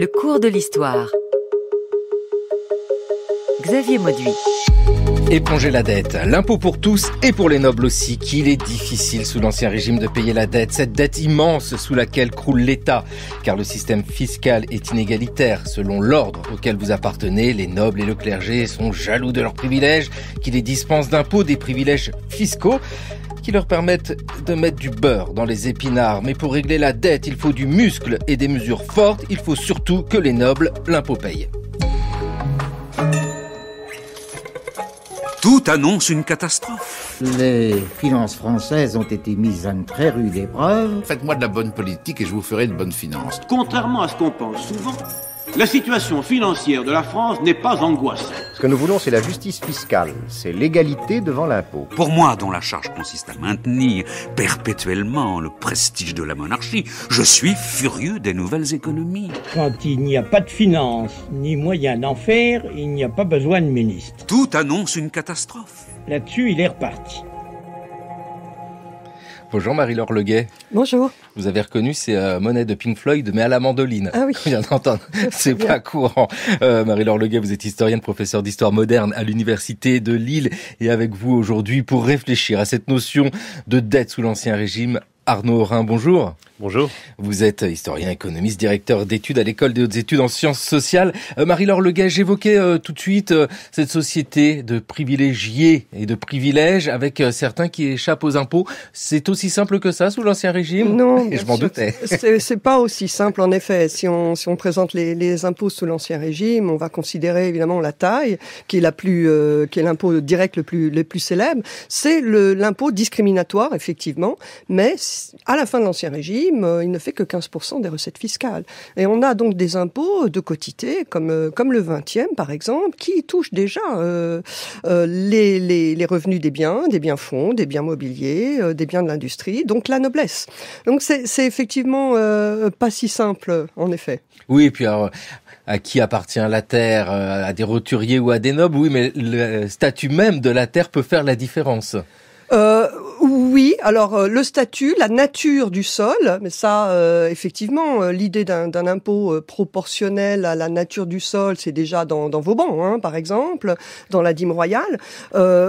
Le cours de l'histoire. Xavier Mauduit. Éponger la dette, l'impôt pour tous et pour les nobles aussi, qu'il est difficile sous l'ancien régime de payer la dette, cette dette immense sous laquelle croule l'État, car le système fiscal est inégalitaire selon l'ordre auquel vous appartenez, les nobles et le clergé sont jaloux de leurs privilèges, qui les dispensent d'impôts, des privilèges fiscaux, qui leur permettent de mettre du beurre dans les épinards. Mais pour régler la dette, il faut du muscle et des mesures fortes. Il faut surtout que les nobles l'impôt payent. Tout annonce une catastrophe. Les finances françaises ont été mises à une très rude épreuve. Faites-moi de la bonne politique et je vous ferai de bonnes finances. Contrairement à ce qu'on pense souvent, la situation financière de la France n'est pas angoissante. Ce que nous voulons, c'est la justice fiscale, c'est l'égalité devant l'impôt. Pour moi, dont la charge consiste à maintenir perpétuellement le prestige de la monarchie, je suis furieux des nouvelles économies. Quand il n'y a pas de finances, ni moyens d'en faire, il n'y a pas besoin de ministres. Tout annonce une catastrophe. Là-dessus, il est reparti. Bonjour Marie-Laure Leguet. Bonjour. Vous avez reconnu, c'est euh, Monet de Pink Floyd, mais à la mandoline. Ah oui. Bien C'est pas courant. Euh, Marie-Laure Leguet, vous êtes historienne, professeure d'histoire moderne à l'Université de Lille et avec vous aujourd'hui pour réfléchir à cette notion de dette sous l'Ancien Régime. Arnaud Aurin, bonjour. Bonjour. Vous êtes historien, économiste, directeur d'études à l'école des hautes études en sciences sociales. Euh, Marie-Laure Legage, j'évoquais euh, tout de suite euh, cette société de privilégiés et de privilèges avec certains qui échappent aux impôts. C'est aussi simple que ça sous l'ancien régime Non, et je m'en doutais. C'est pas aussi simple en effet. Si on, si on présente les, impôts sous l'ancien régime, on va considérer évidemment la taille qui est la plus, qui est l'impôt direct le plus le plus célèbre. C'est l'impôt discriminatoire effectivement, mais à la fin de l'ancien régime euh, il ne fait que 15% des recettes fiscales. Et on a donc des impôts de quotité, comme, euh, comme le 20e par exemple, qui touchent déjà euh, les, revenus des biens, des biens fonds, des biens mobiliers, des biens de l'industrie, donc la noblesse. Donc c'est effectivement pas si simple, en effet. Oui, et puis à qui appartient la terre À des roturiers ou à des nobles Oui, mais le statut même de la terre peut faire la différence. Oui, alors euh, le statut, la nature du sol, mais ça, euh, effectivement, euh, l'idée d'un, impôt proportionnel à la nature du sol, c'est déjà dans, dans Vauban, hein, par exemple, dans la dîme royale.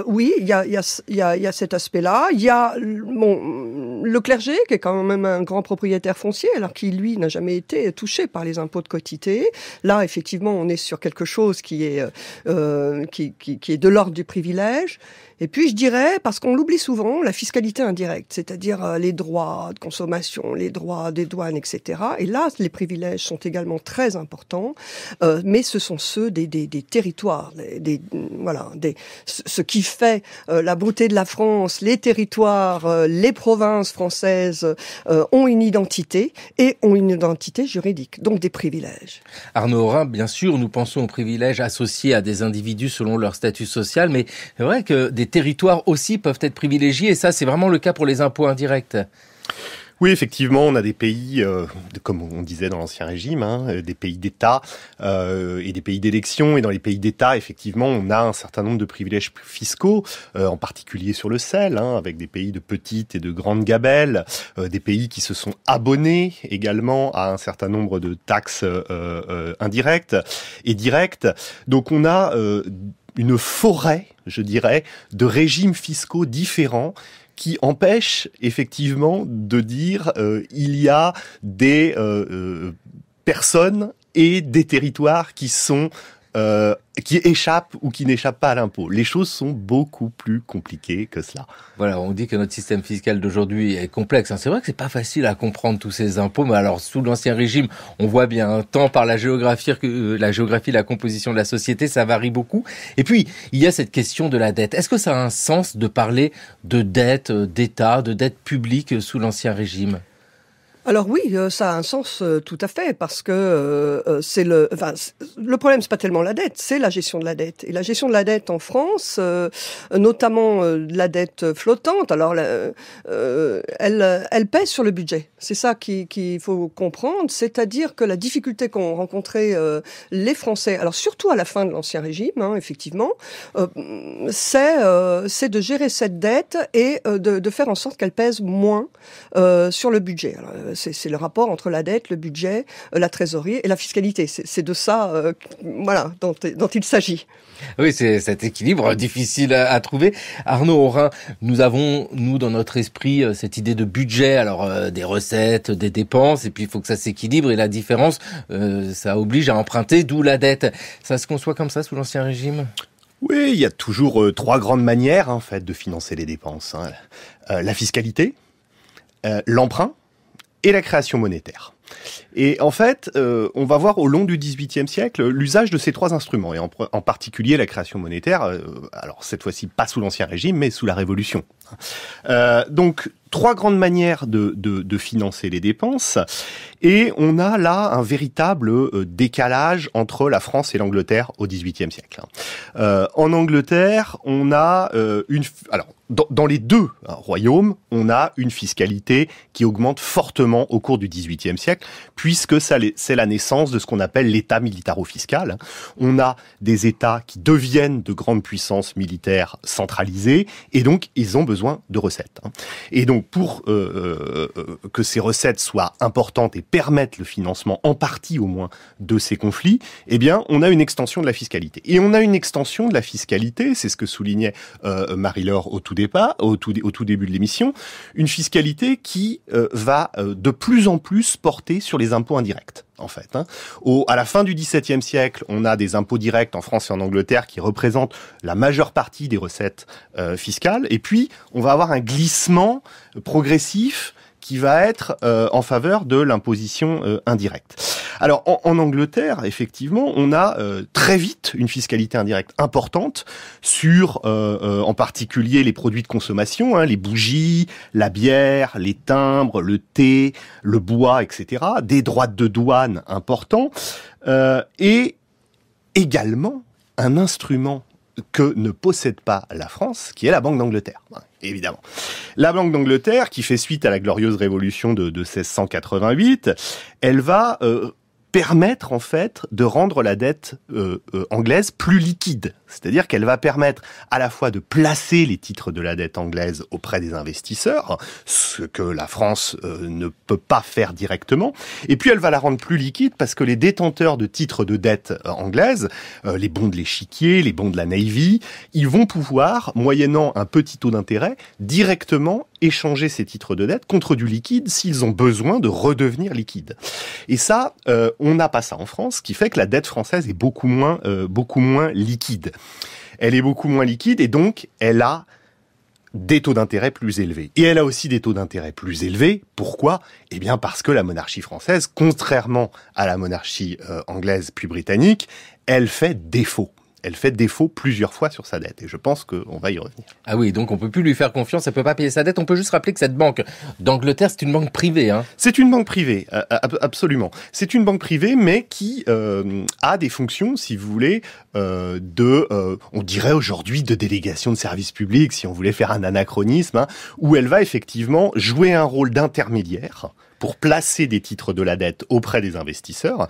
oui, il y a, cet aspect-là. Il y a le clergé, qui est quand même un grand propriétaire foncier, alors qui, lui, n'a jamais été touché par les impôts de quotité. Là, effectivement, on est sur quelque chose qui est, qui, qui est de l'ordre du privilège. Et puis je dirais, parce qu'on l'oublie souvent, la fiscalité indirecte, c'est-à-dire euh, les droits de consommation, les droits des douanes, etc. Et là, les privilèges sont également très importants, euh, mais ce sont ceux des, des, territoires, des, mm, voilà, des, ce qui fait euh, la beauté de la France, les territoires, les provinces françaises ont une identité et ont une identité juridique, donc des privilèges. Arnaud Horin, bien sûr, nous pensons aux privilèges associés à des individus selon leur statut social, mais c'est vrai que des territoires aussi peuvent être privilégiés. Et ça, c'est vraiment le cas pour les impôts indirects. Oui, effectivement, on a des pays, euh, comme on disait dans l'Ancien Régime, hein, euh, des pays d'État euh, et des pays d'élection. Et dans les pays d'État, effectivement, on a un certain nombre de privilèges fiscaux, en particulier sur le sel, hein, avec des pays de petites et de grandes gabelles, des pays qui se sont abonnés également à un certain nombre de taxes indirectes et directes. Donc on a une forêt, je dirais, de régimes fiscaux différents qui empêchent effectivement de dire euh, il y a des euh, euh, personnes et des territoires qui sont euh, qui échappent ou qui n'échappent pas à l'impôt. Les choses sont beaucoup plus compliquées que cela. Voilà, on dit que notre système fiscal d'aujourd'hui est complexe. Hein. C'est vrai que c'est pas facile à comprendre tous ces impôts, mais alors sous l'ancien régime, on voit bien hein, tant par la géographie, que euh, la géographie, la composition de la société, ça varie beaucoup. Et puis il y a cette question de la dette. Est-ce que ça a un sens de parler de dette euh, d'État, de dette publique sous l'ancien régime alors oui, euh, ça a un sens euh, tout à fait parce que euh, c'est le, enfin, le problème, c'est pas tellement la dette, c'est la gestion de la dette. Et la gestion de la dette en France, notamment la dette flottante, alors elle, elle pèse sur le budget. C'est ça qu'il faut comprendre, c'est-à-dire que la difficulté qu'ont rencontré les Français, alors surtout à la fin de l'ancien régime, hein, effectivement, c'est c'est de gérer cette dette et de, faire en sorte qu'elle pèse moins sur le budget c'est le rapport entre la dette, le budget, euh, la trésorerie et la fiscalité. C'est de ça, euh, voilà, dont, il s'agit. Oui, c'est cet équilibre difficile à, trouver. Arnaud Aurin, nous avons, nous, dans notre esprit, euh, cette idée de budget, alors des recettes, des dépenses, et puis il faut que ça s'équilibre, et la différence, ça oblige à emprunter, d'où la dette. Ça se conçoit comme ça sous l'Ancien Régime oui, il y a toujours trois grandes manières en fait de financer les dépenses. Hein. la fiscalité, l'emprunt et la création monétaire. Et en fait, euh, on va voir au long du XVIIIe siècle l'usage de ces trois instruments, et en, particulier la création monétaire, euh, alors cette fois-ci pas sous l'Ancien Régime, mais sous la Révolution. Euh, donc trois grandes manières de, de, de, financer les dépenses. Et on a là un véritable euh, décalage entre la France et l'Angleterre au XVIIIe siècle. Euh, en Angleterre, on a euh, une... Alors, dans, les deux hein, royaumes, on a une fiscalité qui augmente fortement au cours du XVIIIe siècle, puisque c'est la naissance de ce qu'on appelle l'État militaro-fiscal. On a des États qui deviennent de grandes puissances militaires centralisées, et donc ils ont besoin de recettes. Hein. Et donc donc pour euh, euh, euh, que ces recettes soient importantes et permettent le financement en partie au moins de ces conflits, eh bien on a une extension de la fiscalité. Et on a une extension de la fiscalité, c'est ce que soulignait Marie-Laure au tout départ, au tout, au tout début de l'émission, une fiscalité qui va de plus en plus porter sur les impôts indirects en fait. Hein. à la fin du XVIIe siècle, on a des impôts directs en France et en Angleterre qui représentent la majeure partie des recettes euh, fiscales. Et puis, on va avoir un glissement progressif qui va être euh, en faveur de l'imposition euh, indirecte. Alors en, Angleterre, effectivement, on a euh, très vite une fiscalité indirecte importante sur en particulier les produits de consommation, hein, les bougies, la bière, les timbres, le thé, le bois, etc. Des droits de douane importants et également un instrument que ne possède pas la France, qui est la Banque d'Angleterre, évidemment. La Banque d'Angleterre, qui fait suite à la glorieuse révolution de, 1688, elle va euh, permettre en fait de rendre la dette euh, euh, anglaise plus liquide. C'est-à-dire qu'elle va permettre à la fois de placer les titres de la dette anglaise auprès des investisseurs, ce que la France euh, ne peut pas faire directement, et puis elle va la rendre plus liquide parce que les détenteurs de titres de dette anglaise, les bons de l'échiquier, les bons de la Navy, ils vont pouvoir, moyennant un petit taux d'intérêt, directement échanger ces titres de dette contre du liquide s'ils ont besoin de redevenir liquide. Et ça, euh, on n'a pas ça en France, ce qui fait que la dette française est beaucoup moins, euh, beaucoup moins liquide. Elle est beaucoup moins liquide et donc elle a des taux d'intérêt plus élevés. Et elle a aussi des taux d'intérêt plus élevés. Pourquoi Eh bien parce que la monarchie française, contrairement à la monarchie euh, anglaise puis britannique, elle fait défaut elle fait défaut plusieurs fois sur sa dette. Et je pense qu'on va y revenir. Ah oui, donc on peut plus lui faire confiance, elle peut pas payer sa dette. On peut juste rappeler que cette banque d'Angleterre, c'est une banque privée. Hein. C'est une banque privée, euh, euh, absolument. C'est une banque privée, mais qui euh, a des fonctions, si vous voulez, de, on dirait aujourd'hui, de délégation de services publics, si on voulait faire un anachronisme, hein, où elle va effectivement jouer un rôle d'intermédiaire pour placer des titres de la dette auprès des investisseurs,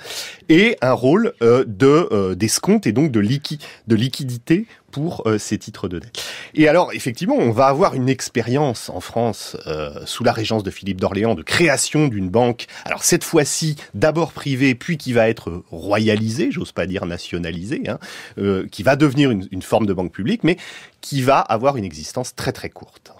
et un rôle euh, de euh, d'escompte et donc de, de liquidité pour euh, ces titres de dette. Et alors, effectivement, on va avoir une expérience en France, sous la régence de Philippe d'Orléans, de création d'une banque, alors cette fois-ci d'abord privée, puis qui va être royalisée, j'ose pas dire nationalisée, hein, qui va devenir une, une forme de banque publique, mais qui va avoir une existence très très courte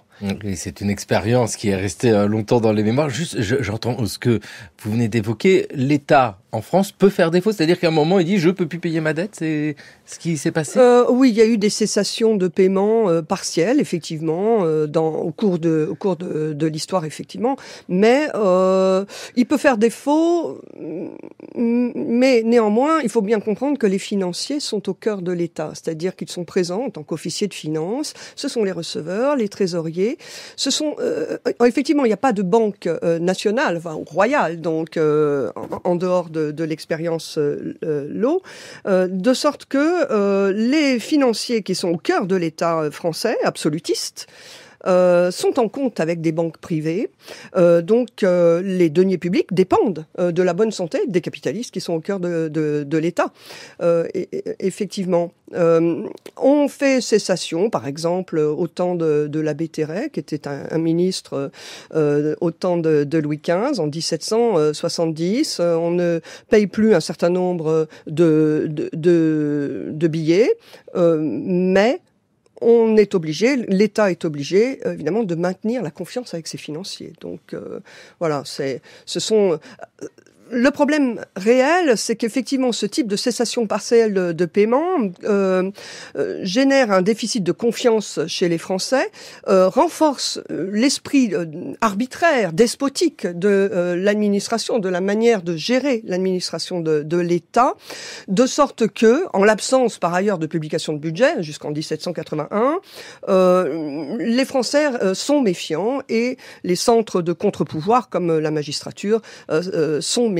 c'est une expérience qui est restée euh, longtemps dans les mémoires. Juste, j'entends ce que vous venez d'évoquer. L'État en France peut faire défaut, c'est-à-dire qu'à un moment il dit je peux plus payer ma dette. C'est ce qui s'est passé. Euh, oui, il y a eu des cessations de paiement euh, partielles, effectivement, dans, au cours de, de, de l'histoire, effectivement. Mais il peut faire défaut. Mm, mais néanmoins, il faut bien comprendre que les financiers sont au cœur de l'État, c'est-à-dire qu'ils sont présents en tant qu'officiers de finances. Ce sont les receveurs, les trésoriers ce sont euh, effectivement, il n'y a pas de banque euh, nationale, royale, donc euh, en, dehors de, l'expérience l'eau, de sorte que les financiers qui sont au cœur de l'État français, absolutiste, euh, sont en compte avec des banques privées. Euh, donc euh, les deniers publics dépendent euh, de la bonne santé des capitalistes qui sont au cœur de, de, de l'État. Euh, effectivement, on fait cessation, par exemple, au temps de, de l'abbé Théret, qui était un, ministre au temps de, de Louis XV, en 1770. On ne paye plus un certain nombre de, de, de, de billets, euh, mais on est obligé, l'État est obligé, euh, évidemment, de maintenir la confiance avec ses financiers. Donc euh, voilà, c'est, ce sont, euh, le problème réel, c'est qu'effectivement, ce type de cessation partielle de, paiement euh, euh, génère un déficit de confiance chez les Français, euh, renforce l'esprit arbitraire, despotique de l'administration, de la manière de gérer l'administration de, de l'État, de sorte que, en l'absence par ailleurs de publication de budget jusqu'en 1781, les Français sont méfiants et les centres de contre-pouvoir comme la magistrature sont méfiants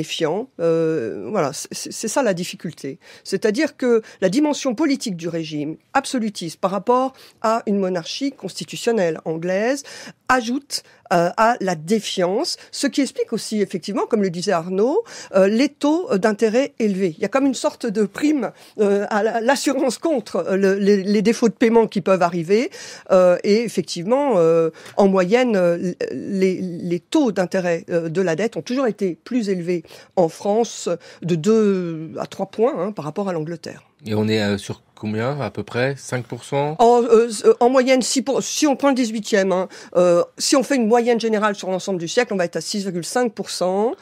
euh, voilà, c'est ça la difficulté. C'est-à-dire que la dimension politique du régime, absolutiste par rapport à une monarchie constitutionnelle anglaise, ajoute euh, à la défiance, ce qui explique aussi, effectivement, comme le disait Arnaud, euh, les taux d'intérêt élevés. Il y a comme une sorte de prime euh, à l'assurance contre les, défauts de paiement qui peuvent arriver. et effectivement, en moyenne, les, taux d'intérêt de la dette ont toujours été plus élevés en France de 2 à 3 points hein, par rapport à l'Angleterre. Et on est sur combien à peu près 5% euh, euh, En moyenne, 6 pour... si on prend le 18e, hein, euh, si on fait une moyenne générale sur l'ensemble du siècle, on va être à 6,5%.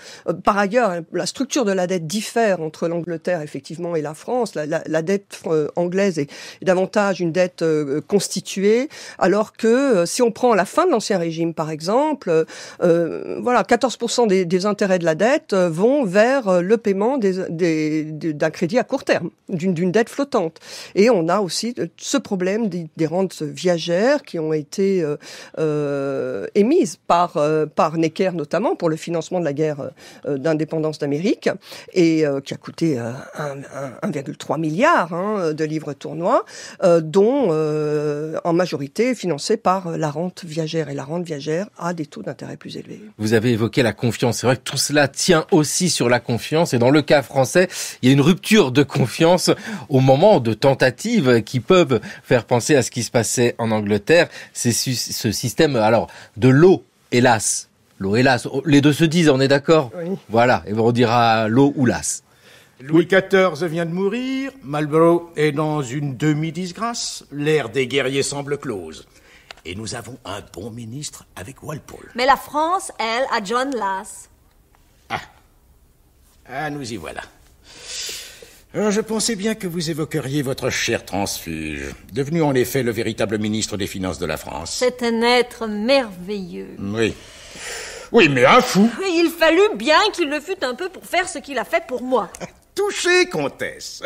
par ailleurs, la structure de la dette diffère entre l'Angleterre effectivement et la France. La, dette anglaise est, davantage une dette constituée, alors que si on prend la fin de l'Ancien Régime, par exemple, voilà, 14% des, des, intérêts de la dette vont vers le paiement d'un des, crédit à court terme, d'une dette flottante. Et on a aussi euh, ce problème des, rentes viagères qui ont été euh, euh émises par, euh, par Necker notamment pour le financement de la guerre d'indépendance d'Amérique et qui a coûté 1,3 milliard hein, de livres tournois, dont en majorité financé par la rente viagère. Et la rente viagère a des taux d'intérêt plus élevés. Vous avez évoqué la confiance. C'est vrai que tout cela tient aussi sur la confiance. Et dans le cas français, il y a une rupture de confiance au moment de tenter qui peuvent faire penser à ce qui se passait en Angleterre. C'est ce système, alors, de l'eau, hélas. L'eau, hélas. Oh, les deux se disent, on est d'accord Voilà, et on dira l'eau ou l'as. Louis XIV vient de mourir, Marlborough est dans une demi-disgrâce, l'ère des guerriers semble close. Et nous avons un bon ministre avec Walpole. Mais la France, elle, a John Lass. Ah. Ah, nous y voilà. Euh, je pensais bien que vous évoqueriez votre cher transfuge, devenu en effet le véritable ministre des Finances de la France. C'est un être merveilleux. Oui. Oui, mais un fou. Il fallut bien qu'il le fût un peu pour faire ce qu'il a fait pour moi. Touché, comtesse.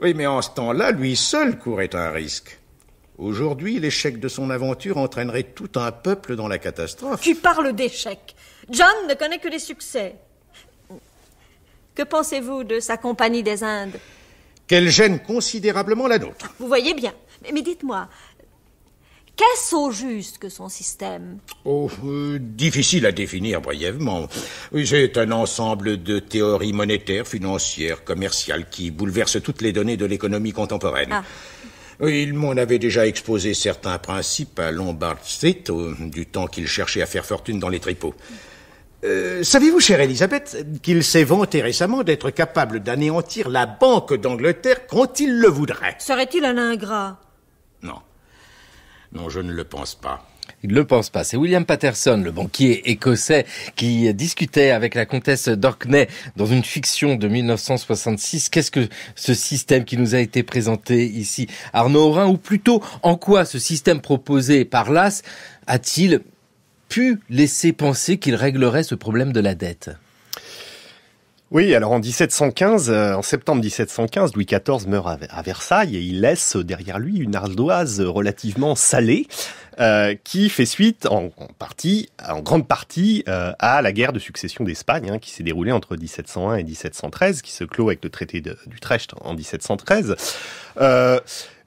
oui, mais en ce temps-là, lui seul courait un risque. Aujourd'hui, l'échec de son aventure entraînerait tout un peuple dans la catastrophe. Tu parles d'échec. John ne connaît que les succès. Que pensez-vous de sa compagnie des Indes Qu'elle gêne considérablement la nôtre. Vous voyez bien. Mais, dites-moi, qu'est-ce au juste que son système Oh, euh, difficile à définir brièvement. C'est un ensemble de théories monétaires, financières, commerciales qui bouleversent toutes les données de l'économie contemporaine. Ah. Il m'en avait déjà exposé certains principes à Lombard Street, euh, du temps qu'il cherchait à faire fortune dans les tripots. Euh, savez-vous, chère Elisabeth, qu'il s'est vanté récemment d'être capable d'anéantir la Banque d'Angleterre quand il le voudrait Serait-il un ingrat Non. Non, je ne le pense pas. Il ne le pense pas. C'est William Patterson, le banquier écossais, qui discutait avec la comtesse d'Orkney dans une fiction de 1966. Qu'est-ce que ce système qui nous a été présenté ici, Arnaud Orin ou plutôt en quoi ce système proposé par l'AS a-t-il pu laisser penser qu'il réglerait ce problème de la dette oui, alors en 1715, euh, en septembre 1715, Louis XIV meurt à Versailles et il laisse derrière lui une ardoise relativement salée euh, qui fait suite en, partie, en grande partie, euh, à la guerre de succession d'Espagne hein, qui s'est déroulée entre 1701 et 1713, qui se clôt avec le traité d'Utrecht en 1713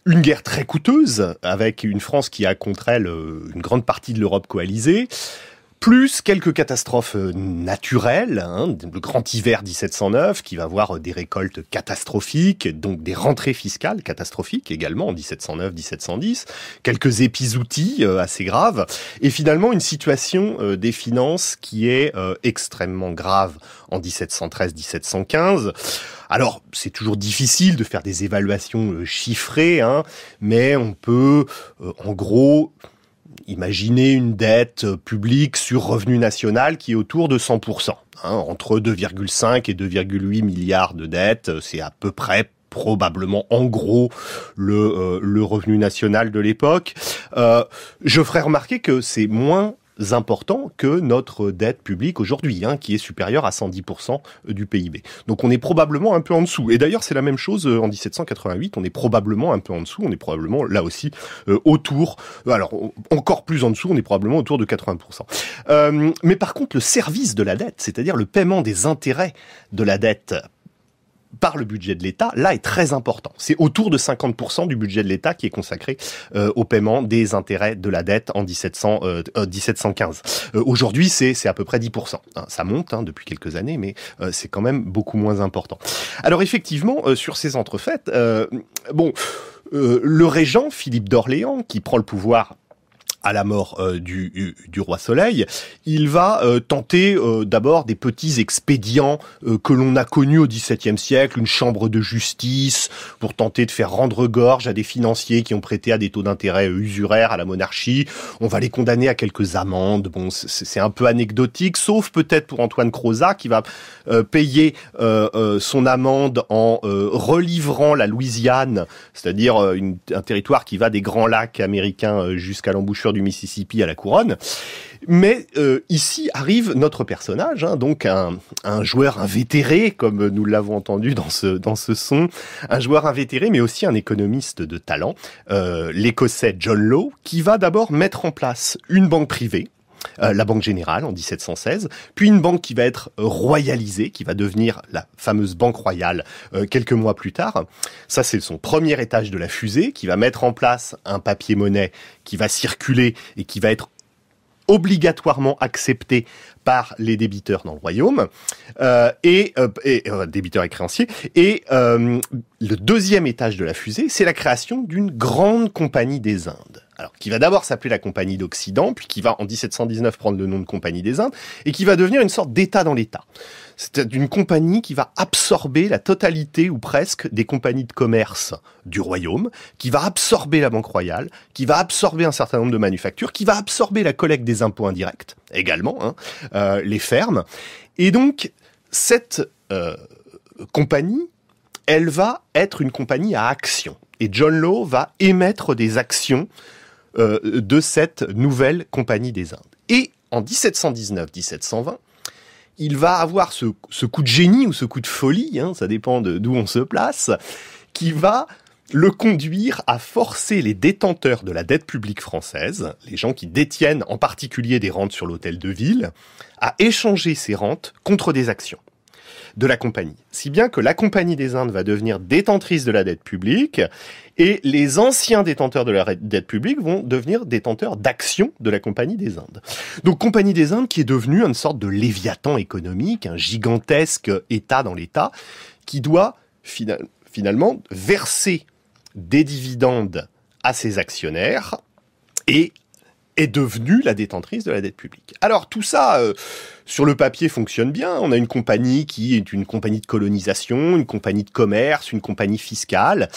une guerre très coûteuse avec une France qui a contre elle euh, une grande partie de l'Europe coalisée plus quelques catastrophes euh, naturelles, hein, le grand hiver 1709 qui va voir euh, des récoltes catastrophiques, donc des rentrées fiscales catastrophiques également en 1709-1710, quelques épisoutis euh, assez graves, et finalement une situation des finances qui est extrêmement grave en 1713-1715. Alors, c'est toujours difficile de faire des évaluations chiffrées, hein, mais on peut, en gros, Imaginez une dette euh, publique sur revenu national qui est autour de 100%. Hein, entre 2,5 et 2,8 milliards de dettes, c'est à peu près probablement en gros le, euh, revenu national de l'époque. Euh, je ferai remarquer que c'est moins important que notre dette publique aujourd'hui, hein, qui est supérieure à 110% du PIB. Donc on est probablement un peu en dessous. Et d'ailleurs, c'est la même chose euh, en 1788, on est probablement un peu en dessous, on est probablement là aussi euh, autour, euh, alors encore plus en dessous, on est probablement autour de 80%. mais par contre, le service de la dette, c'est-à-dire le paiement des intérêts de la dette par le budget de l'État, là, est très important. C'est autour de 50% du budget de l'État qui est consacré euh, au paiement des intérêts de la dette en 1700, 1715. Euh, euh, aujourd'hui, c'est à peu près 10%. Hein, ça monte hein, depuis quelques années, mais c'est quand même beaucoup moins important. Alors effectivement, sur ces entrefaites, bon... le régent Philippe d'Orléans, qui prend le pouvoir à la mort euh, du, roi Soleil, il va euh, tenter euh, d'abord des petits expédients que l'on a connus au XVIIe siècle, une chambre de justice pour tenter de faire rendre gorge à des financiers qui ont prêté à des taux d'intérêt usuraires à la monarchie. On va les condamner à quelques amendes. Bon, c'est un peu anecdotique, sauf peut-être pour Antoine Crozat qui va payer son amende en relivrant la Louisiane, c'est-à-dire un territoire qui va des grands lacs américains jusqu'à l'embouchure du Mississippi à la couronne. Mais euh, ici arrive notre personnage, hein, donc un, joueur invétéré, comme nous l'avons entendu dans ce, dans ce son, un joueur invétéré, mais aussi un économiste de talent, euh, l'écossais John Lowe, qui va d'abord mettre en place une banque privée, euh, la Banque Générale en 1716, puis une banque qui va être royalisée, qui va devenir la fameuse Banque Royale euh, quelques mois plus tard. Ça, c'est son premier étage de la fusée, qui va mettre en place un papier monnaie qui va circuler et qui va être obligatoirement accepté par les débiteurs dans le royaume euh, et, euh, euh, débiteurs et créanciers. Et le deuxième étage de la fusée, c'est la création d'une grande compagnie des Indes. Alors, qui va d'abord s'appeler la Compagnie d'Occident, puis qui va en 1719 prendre le nom de Compagnie des Indes, et qui va devenir une sorte d'État dans l'État. C'est une compagnie qui va absorber la totalité ou presque des compagnies de commerce du royaume, qui va absorber la Banque royale, qui va absorber un certain nombre de manufactures, qui va absorber la collecte des impôts indirects également, hein, euh, les fermes. Et donc, cette euh, compagnie, elle va être une compagnie à actions. Et John Law va émettre des actions euh, de cette nouvelle compagnie des Indes. Et en 1719-1720, il va avoir ce, coup de génie ou ce coup de folie, hein, ça dépend d'où on se place, qui va le conduire à forcer les détenteurs de la dette publique française, les gens qui détiennent en particulier des rentes sur l'hôtel de ville, à échanger ces rentes contre des actions de la compagnie. Si bien que la compagnie des Indes va devenir détentrice de la dette publique et les anciens détenteurs de la dette publique vont devenir détenteurs d'actions de la compagnie des Indes. Donc compagnie des Indes qui est devenue une sorte de léviathan économique, un gigantesque État dans l'État qui doit finalement verser des dividendes à ses actionnaires et est devenue la détentrice de la dette publique. Alors tout ça, euh, sur le papier, fonctionne bien. On a une compagnie qui est une compagnie de colonisation, une compagnie de commerce, une compagnie fiscale,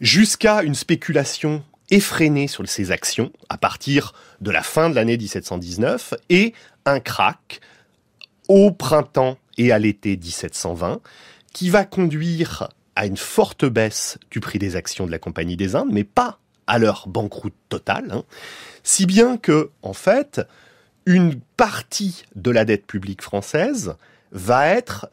jusqu'à une spéculation effrénée sur ses actions à partir de la fin de l'année 1719 et un crack au printemps et à l'été 1720 qui va conduire à une forte baisse du prix des actions de la Compagnie des Indes, mais pas à leur banqueroute totale. Hein. Si bien que, en fait, une partie de la dette publique française va être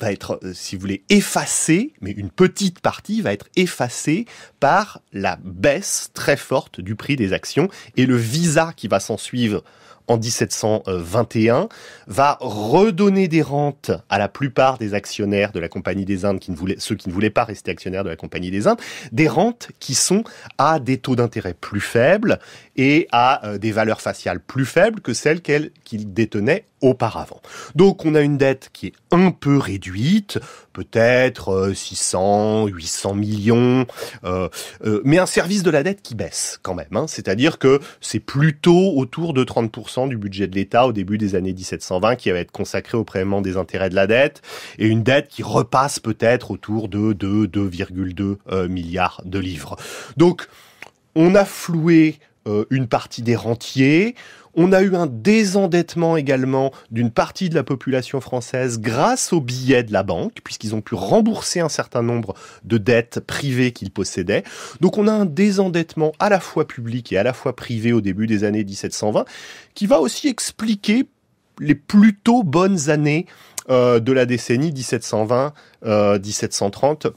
être, euh, si vous voulez, effacée, mais une petite partie va être effacée par la baisse très forte du prix des actions et le visa qui va s'en suivre en 1721, va redonner des rentes à la plupart des actionnaires de la Compagnie des Indes, qui ne ceux qui ne voulaient pas rester actionnaires de la Compagnie des Indes, des rentes qui sont à des taux d'intérêt plus faibles et à euh, des valeurs faciales plus faibles que celles qu'il détenait auparavant. Donc on a une dette qui est un peu réduite, peut-être 600, euh, 800 millions, euh, mais un service de la dette qui baisse quand même. Hein. C'est-à-dire que c'est plutôt autour de 30% du budget de l'État au début des années 1720 qui va être consacré au prélèvement des intérêts de la dette, et une dette qui repasse peut-être autour de 2,2 milliards de livres. Donc on a floué euh, une partie des rentiers. On a eu un désendettement également d'une partie de la population française grâce aux billets de la banque, puisqu'ils ont pu rembourser un certain nombre de dettes privées qu'ils possédaient. Donc on a un désendettement à la fois public et à la fois privé au début des années 1720, qui va aussi expliquer les plutôt bonnes années euh, de la décennie 1720-1730 euh,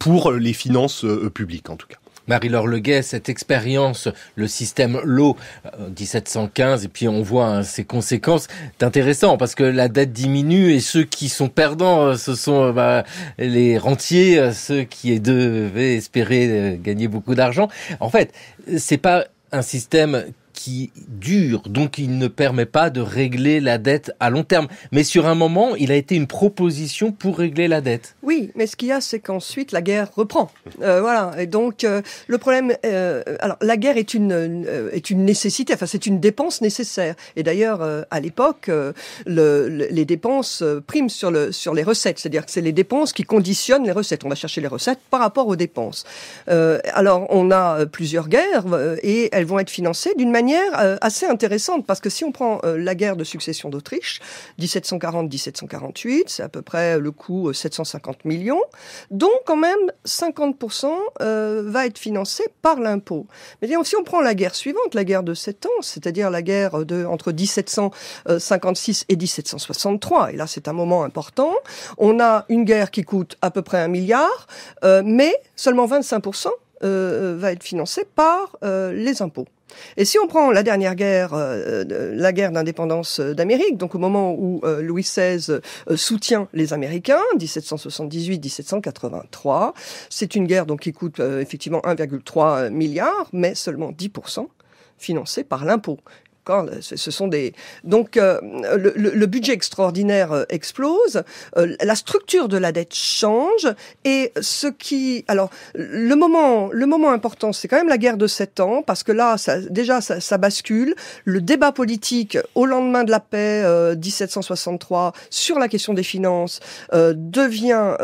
pour les finances publiques en tout cas. Marie-Laure Leguet, cette expérience, le système l'eau euh, 1715, et puis on voit hein, ses conséquences, c'est intéressant parce que la dette diminue et ceux qui sont perdants, euh, ce sont euh, bah, les rentiers, ceux qui devaient espérer gagner beaucoup d'argent. En fait, c'est pas un système qui dure, donc il ne permet pas de régler la dette à long terme. Mais sur un moment, il a été une proposition pour régler la dette. Oui, mais ce qu'il y a, c'est qu'ensuite la guerre reprend. Euh, voilà, et donc euh, le problème, euh, alors la guerre est une est une nécessité, enfin c'est une dépense nécessaire. Et d'ailleurs, à l'époque, les dépenses priment sur le sur les recettes, c'est-à-dire que c'est les dépenses qui conditionnent les recettes. On va chercher les recettes par rapport aux dépenses. alors on a plusieurs guerres et elles vont être financées d'une manière manière euh, assez intéressante, parce que si on prend euh, la guerre de succession d'Autriche, 1740-1748, c'est à peu près le coût 750 euh, millions, dont quand même 50% va être financé par l'impôt. Mais si on prend la guerre suivante, la guerre de 7 ans, c'est-à-dire la guerre de, entre 1756 et 1763, et là c'est un moment important, on a une guerre qui coûte à peu près un milliard, mais seulement 25% va être financé par les impôts. Et si on prend la dernière guerre, euh, la guerre d'indépendance euh, d'Amérique, donc au moment où euh, Louis XVI soutient les Américains, 1778-1783, c'est une guerre qui coûte effectivement 1,3 milliard, mais seulement 10% financée par l'impôt. Donc euh, le, budget extraordinaire euh, explose, euh, la structure de la dette change et ce qui... Alors le moment, le moment important, c'est quand même la guerre de Sept ans parce que là, ça, déjà, ça, bascule. Le débat politique au lendemain de la paix 1763 sur la question des finances devient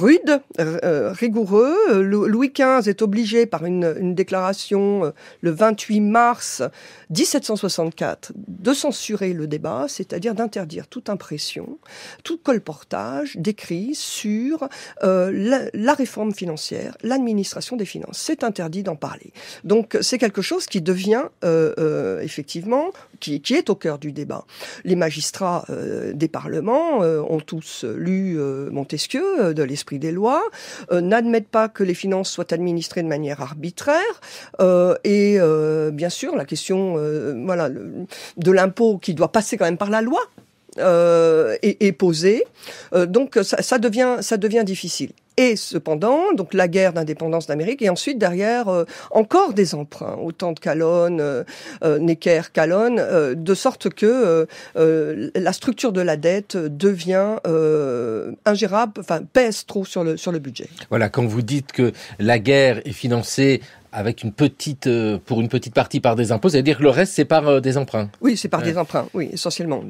rude, rigoureux. Louis XV est obligé par une, une déclaration le 28 mars 764 de censurer le débat, c'est-à-dire d'interdire toute impression, tout colportage décrit sur euh, la, réforme financière, l'administration des finances. C'est interdit d'en parler. Donc c'est quelque chose qui devient euh, euh, effectivement, qui, qui, est au cœur du débat. Les magistrats des parlements ont tous lu Montesquieu de l'esprit des lois, n'admettent pas que les finances soient administrées de manière arbitraire et bien sûr la question euh, voilà, de l'impôt qui doit passer quand même par la loi. Euh, et, poser euh, donc ça, devient, ça devient difficile. Et cependant, donc la guerre d'indépendance d'Amérique, et ensuite derrière euh, encore des emprunts, autant de Calonne, Necker, Calonne, de sorte que la structure de la dette devient ingérable, enfin pèse trop sur le sur le budget. Voilà, quand vous dites que la guerre est financée avec une petite, euh, pour une petite partie par des impôts, c'est-à-dire que le reste, c'est par euh, des emprunts. Oui, c'est par des emprunts, oui, essentiellement.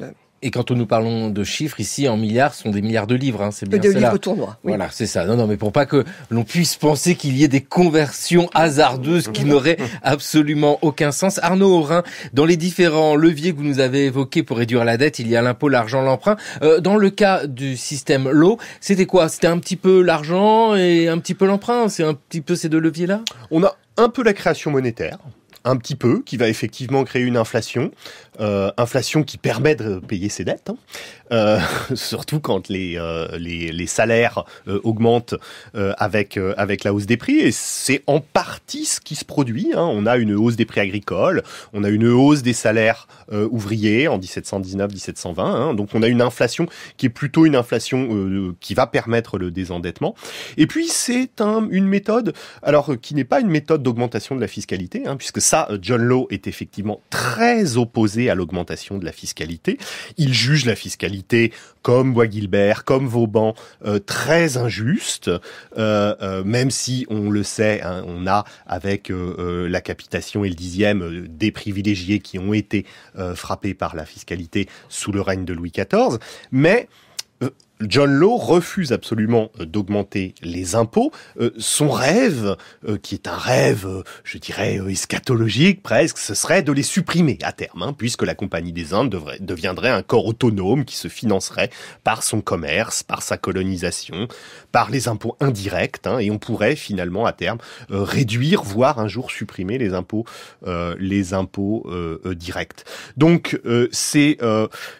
Et quand nous parlons de chiffres ici en milliards, ce sont des milliards de livres. Hein, c'est bien. De livres tournois. Oui. Voilà, c'est ça. Non, non, mais pour pas que l'on puisse penser qu'il y ait des conversions hasardeuses qui n'auraient absolument aucun sens. Arnaud Aurin, dans les différents leviers que vous nous avez évoqués pour réduire la dette, il y a l'impôt, l'argent, l'emprunt. Euh, dans le cas du système L'O, c'était quoi C'était un petit peu l'argent et un petit peu l'emprunt. C'est un petit peu ces deux leviers-là. On a un peu la création monétaire un petit peu, qui va effectivement créer une inflation. Euh, inflation qui permet de payer ses dettes, hein. euh, surtout quand les, euh, les, salaires augmentent avec, avec la hausse des prix. Et c'est en partie ce qui se produit. Hein. On a une hausse des prix agricoles, on a une hausse des salaires ouvriers en 1719-1720. Hein. Donc on a une inflation qui est plutôt une inflation qui va permettre le désendettement. Et puis c'est une méthode, alors qui n'est pas une méthode d'augmentation de la fiscalité, puisque ça, John Law est effectivement très opposé à l'augmentation de la fiscalité. Il juge la fiscalité, comme Bois Gilbert, comme Vauban, euh, très injuste, euh, euh, même si on le sait, hein, on a avec la capitation et le dixième des privilégiés qui ont été frappés par la fiscalité sous le règne de Louis XIV. Mais John Law refuse absolument euh, d'augmenter les impôts. Euh, son rêve, euh, qui est un rêve, je dirais, eschatologique presque, ce serait de les supprimer à terme, hein, puisque la Compagnie des Indes deviendrait un corps autonome qui se financerait par son commerce, par sa colonisation, par les impôts indirects, hein, et on pourrait finalement à terme réduire, voire un jour supprimer les impôts, les impôts directs. Donc c'est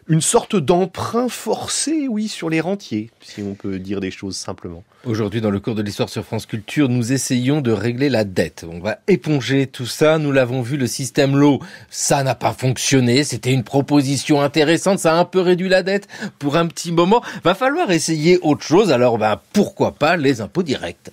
une sorte d'emprunt forcé, oui, sur les rangs si on peut dire des choses simplement. Aujourd'hui, dans le cours de l'histoire sur France Culture, nous essayons de régler la dette. On va éponger tout ça. Nous l'avons vu, le système l'eau, ça n'a pas fonctionné. C'était une proposition intéressante. Ça a un peu réduit la dette pour un petit moment. Va falloir essayer autre chose. Alors, ben, pourquoi pas les impôts directs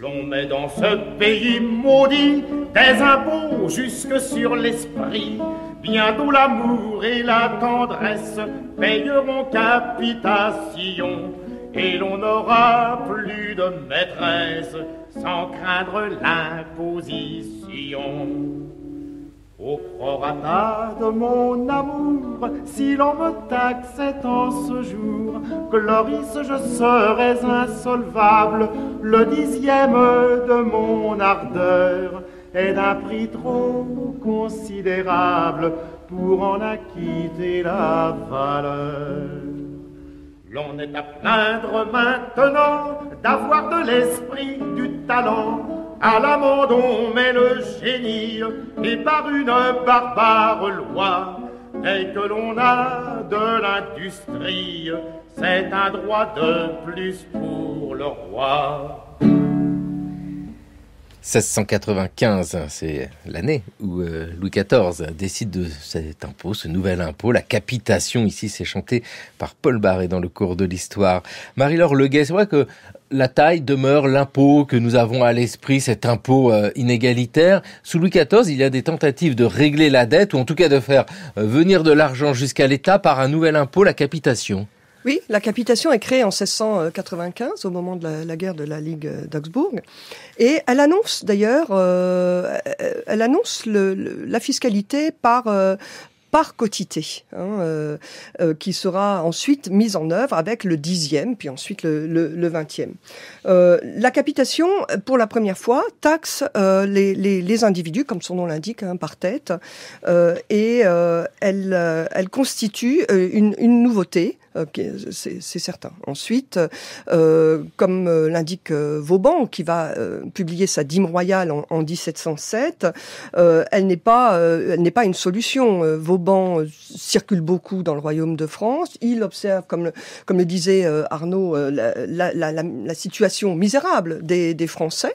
L'on met dans ce pays maudit des impôts jusque sur l'esprit bientôt l'amour et la tendresse payeront capitation et l'on n'aura plus de maîtresse sans craindre l'imposition. Au prorata de mon amour, si l'on me taxait en ce jour, Gloris, je serais insolvable, le dixième de mon ardeur est d'un prix trop considérable pour en acquitter la valeur. L'on est à plaindre maintenant d'avoir de l'esprit, du talent. À l'amende on met le génie, et par une barbare loi, dès que l'on a de l'industrie, c'est un droit de plus pour le roi. 1695, c'est l'année où euh, Louis XIV décide de cet impôt, ce nouvel impôt, la capitation. Ici, c'est chanté par Paul Barré dans le cours de l'histoire. Marie-Laure Leguet, c'est vrai que la taille demeure l'impôt que nous avons à l'esprit, cet impôt euh, inégalitaire. Sous Louis XIV, il y a des tentatives de régler la dette, ou en tout cas de faire euh, venir de l'argent jusqu'à l'État par un nouvel impôt, la capitation. Oui, la capitation est créée en 1695, au moment de la, guerre de la Ligue euh, d'Augsbourg. Et elle annonce d'ailleurs, euh, elle annonce le, la fiscalité par, euh, par quotité, hein, qui sera ensuite mise en œuvre avec le dixième, puis ensuite le, le, vingtième. la capitation, pour la première fois, taxe les, individus, comme son nom l'indique, hein, par tête, et elle, elle constitue une, une nouveauté euh, c'est certain. Ensuite, euh, comme euh, l'indique Vauban, qui va publier sa dîme royale en, 1707, elle n'est pas, elle n'est pas une solution. Vauban circule beaucoup dans le royaume de France. Il observe, comme le, disait Arnaud, la, situation misérable des, Français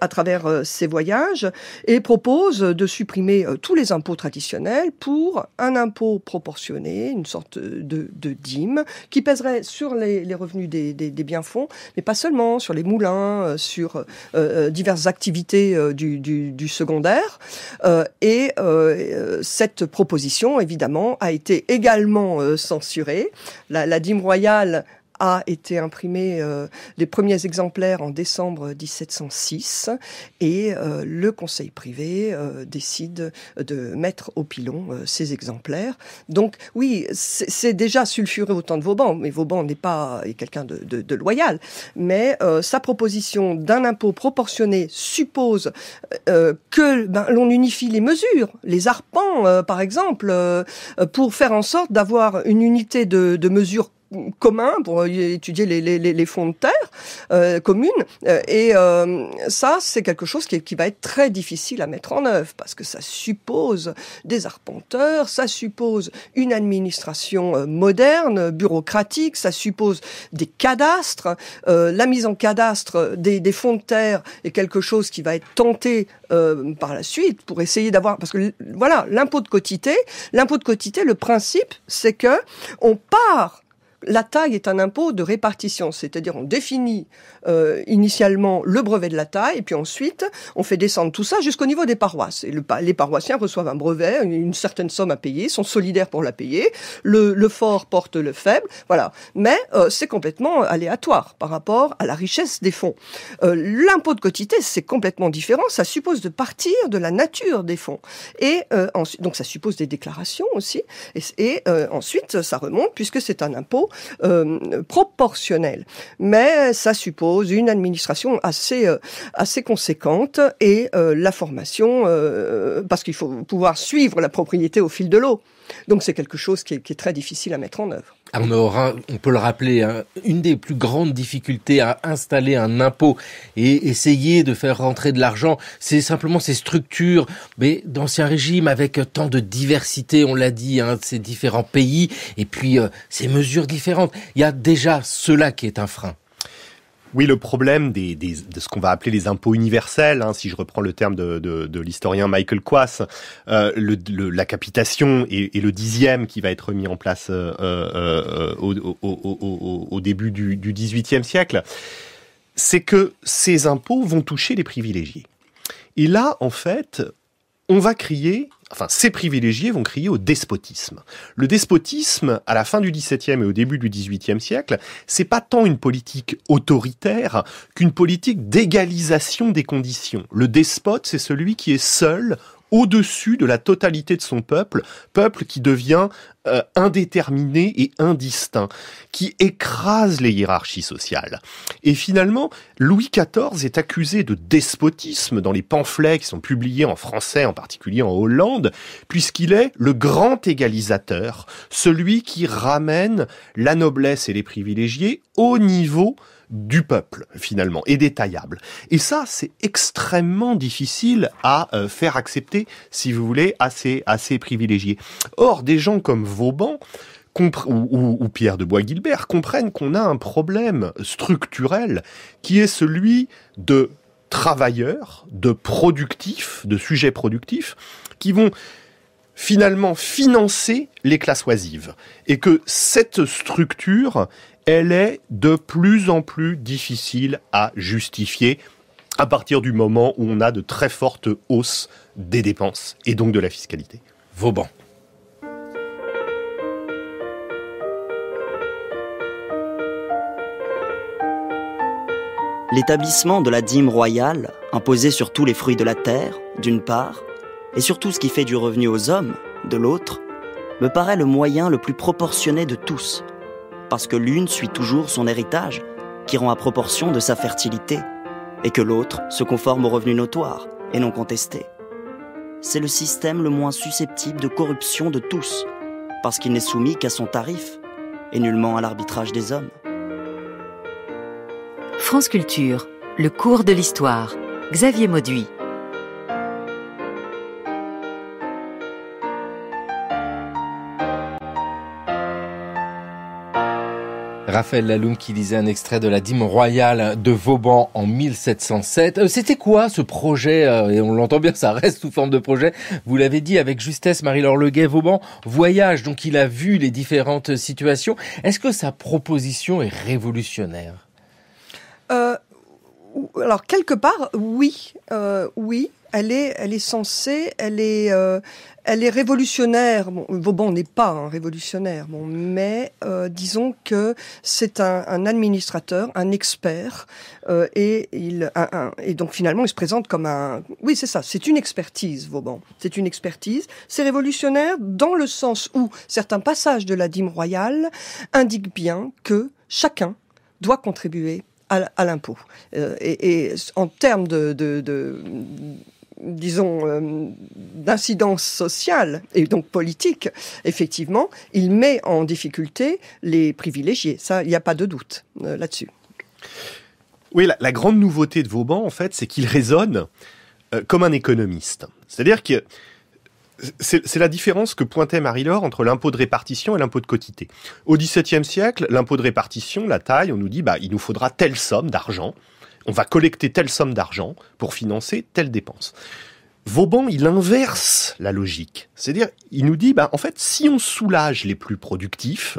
à travers ses voyages et propose de supprimer tous les impôts traditionnels pour un impôt proportionné, une sorte de, de dîme qui pèserait sur les, revenus des, biens fonds, mais pas seulement, sur les moulins, euh, sur euh, euh, diverses activités du, secondaire. et cette proposition, évidemment, a été également censurée. la dîme royale a été imprimé euh, les premiers exemplaires en décembre 1706 et euh, le conseil privé euh, décide de mettre au pilon ces exemplaires. Donc oui, c'est déjà sulfuré au temps de Vauban, mais Vauban n'est pas quelqu'un de, loyal, mais sa proposition d'un impôt proportionné suppose que ben, l'on unifie les mesures, les arpents par exemple, pour faire en sorte d'avoir une unité de, de mesure commun pour euh, étudier les, les, les fonds de terre euh, communes. Euh, et euh, ça, c'est quelque chose qui, qui, va être très difficile à mettre en œuvre parce que ça suppose des arpenteurs, ça suppose une administration euh, moderne, bureaucratique, ça suppose des cadastres. Euh, la mise en cadastre des, des, fonds de terre est quelque chose qui va être tenté par la suite pour essayer d'avoir parce que voilà l'impôt de quotité, l'impôt de quotité, le principe c'est que on part la taille est un impôt de répartition, c'est-à-dire on définit euh, initialement le brevet de la taille, et puis ensuite on fait descendre tout ça jusqu'au niveau des paroisses. Et les paroissiens reçoivent un brevet, une, certaine somme à payer, sont solidaires pour la payer, le, fort porte le faible, voilà. Mais euh, c'est complètement aléatoire par rapport à la richesse des fonds. Euh, l'impôt de quotité, c'est complètement différent, ça suppose de partir de la nature des fonds. Et ensuite, donc ça suppose des déclarations aussi, et ensuite ça remonte puisque c'est un impôt euh, proportionnelle. Mais ça suppose une administration assez, euh, assez conséquente et euh, la formation, euh, parce qu'il faut pouvoir suivre la propriété au fil de l'eau. Donc c'est quelque chose qui qui est très difficile à mettre en œuvre on peut le rappeler, hein, une des plus grandes difficultés à installer un impôt et essayer de faire rentrer de l'argent, c'est simplement ces structures mais d'anciens régimes avec tant de diversité, on l'a dit, hein, ces différents pays et puis euh, ces mesures différentes. Il y a déjà cela qui est un frein. Oui, le problème de ce qu'on va appeler les impôts universels, hein, si je reprends le terme de, l'historien Michael Quass, euh, la capitation et, le dixième qui va être mis en place euh, euh, au, début du, XVIIIe siècle, c'est que ces impôts vont toucher les privilégiés. Et là, en fait, on va crier enfin ces privilégiés vont crier au despotisme. Le despotisme, à la fin du XVIIe et au début du XVIIIe siècle, c'est pas tant une politique autoritaire qu'une politique d'égalisation des conditions. Le despote, c'est celui qui est seul au-dessus de la totalité de son peuple, peuple qui devient euh, indéterminé et indistinct, qui écrase les hiérarchies sociales. Et finalement, Louis XIV est accusé de despotisme dans les pamphlets qui sont publiés en français, en particulier en Hollande, puisqu'il est le grand égalisateur, celui qui ramène la noblesse et les privilégiés au niveau du peuple finalement et détaillable. Et ça, c'est extrêmement difficile à euh, faire accepter, si vous voulez, à ces, privilégié. privilégiés. Or, des gens comme Vauban, ou, Pierre de Bois-Guilbert comprennent qu'on a un problème structurel qui est celui de travailleurs, de productifs, de sujets productifs, qui vont finalement financer les classes oisives. Et que cette structure elle est de plus en plus difficile à justifier à partir du moment où on a de très fortes hausses des dépenses et donc de la fiscalité. Vauban. L'établissement de la dîme royale, imposée sur tous les fruits de la terre, d'une part, et sur tout ce qui fait du revenu aux hommes, de l'autre, me paraît le moyen le plus proportionné de tous parce que l'une suit toujours son héritage, qui rend à proportion de sa fertilité, et que l'autre se conforme aux revenus notoires et non contestés. C'est le système le moins susceptible de corruption de tous, parce qu'il n'est soumis qu'à son tarif, et nullement à l'arbitrage des hommes. France Culture, le cours de l'histoire. Xavier Mauduit. Raphaël Laloum qui lisait un extrait de la dîme royale de Vauban en 1707. Euh, c'était quoi ce projet euh, Et on l'entend bien, ça reste sous forme de projet. Vous l'avez dit avec justesse, Marie-Laure Leguet, Vauban voyage, donc il a vu les différentes situations. Est-ce que sa proposition est révolutionnaire alors quelque part, oui, euh, oui, elle est, elle est censée, elle est, euh, elle est révolutionnaire. Vauban n'est pas un révolutionnaire, bon, mais euh, disons que c'est un, administrateur, un expert, et il, et donc finalement, il se présente comme un. Oui, c'est ça. C'est une expertise, Vauban. C'est une expertise. C'est révolutionnaire dans le sens où certains passages de la dîme royale indiquent bien que chacun doit contribuer à, l'impôt. Euh, et, en termes de, disons, euh, d'incidence sociale et donc politique, effectivement, il met en difficulté les privilégiés. Ça, il n'y a pas de doute euh, là-dessus. Oui, la, grande nouveauté de Vauban, en fait, c'est qu'il raisonne comme un économiste. C'est-à-dire que c'est la différence que pointait Marie-Laure entre l'impôt de répartition et l'impôt de quotité. Au XVIIe siècle, l'impôt de répartition, la taille, on nous dit bah, il nous faudra telle somme d'argent, on va collecter telle somme d'argent pour financer telle dépense. Vauban, il inverse la logique. C'est-à-dire, il nous dit bah, en fait, si on soulage les plus productifs,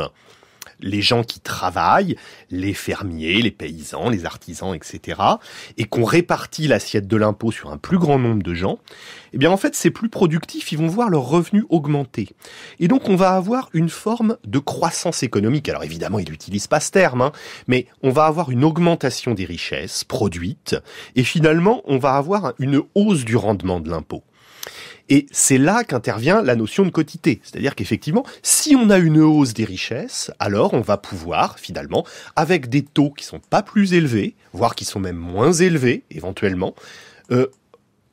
les gens qui travaillent, les fermiers, les paysans, les artisans, etc., et qu'on répartit l'assiette de l'impôt sur un plus grand nombre de gens, eh bien en fait c'est plus productif, ils vont voir leurs revenus augmenter. Et donc on va avoir une forme de croissance économique. Alors évidemment ils n'utilisent pas ce terme, hein, mais on va avoir une augmentation des richesses produites, et finalement on va avoir une hausse du rendement de l'impôt. Et c'est là qu'intervient la notion de quotité. C'est-à-dire qu'effectivement, si on a une hausse des richesses, alors on va pouvoir, finalement, avec des taux qui sont pas plus élevés, voire qui sont même moins élevés, éventuellement, euh,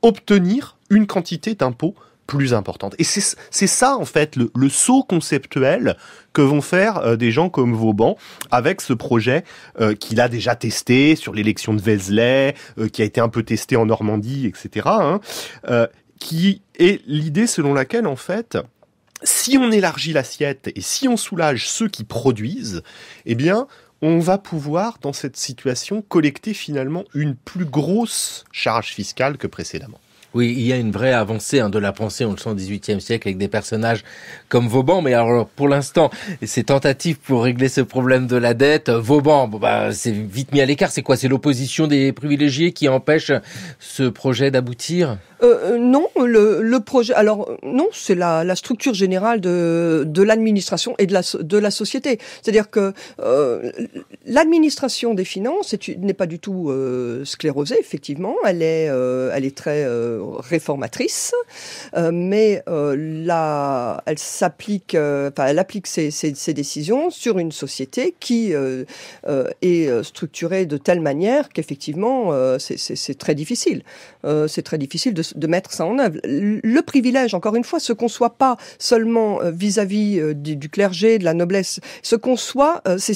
obtenir une quantité d'impôts plus importante. Et c'est ça, en fait, le, saut conceptuel que vont faire euh, des gens comme Vauban avec ce projet euh, qu'il a déjà testé sur l'élection de Vézelay, qui a été un peu testé en Normandie, etc. Hein, qui est l'idée selon laquelle, en fait, si on élargit l'assiette et si on soulage ceux qui produisent, eh bien, on va pouvoir, dans cette situation, collecter finalement une plus grosse charge fiscale que précédemment. Oui, il y a une vraie avancée hein, de la pensée, on le sent au XVIIIe siècle, avec des personnages comme Vauban. Mais alors, pour l'instant, ces tentatives pour régler ce problème de la dette, euh, Vauban, bah, c'est vite mis à l'écart. C'est quoi C'est l'opposition des privilégiés qui empêche ce projet d'aboutir euh, euh, Non, le, projet. Alors non, c'est la, structure générale de, l'administration et de la, société. C'est-à-dire que l'administration des finances n'est pas du tout sclérosée. Effectivement, elle est, elle est très réformatrice, euh, mais euh, là, elle s'applique, euh, elle applique ses, décisions sur une société qui est structurée de telle manière qu'effectivement, c'est très difficile. c'est très difficile de, mettre ça en œuvre. Le privilège, encore une fois, ce qu'on soit pas seulement vis-à-vis du, clergé, de la noblesse. Ce qu'on soit, c'est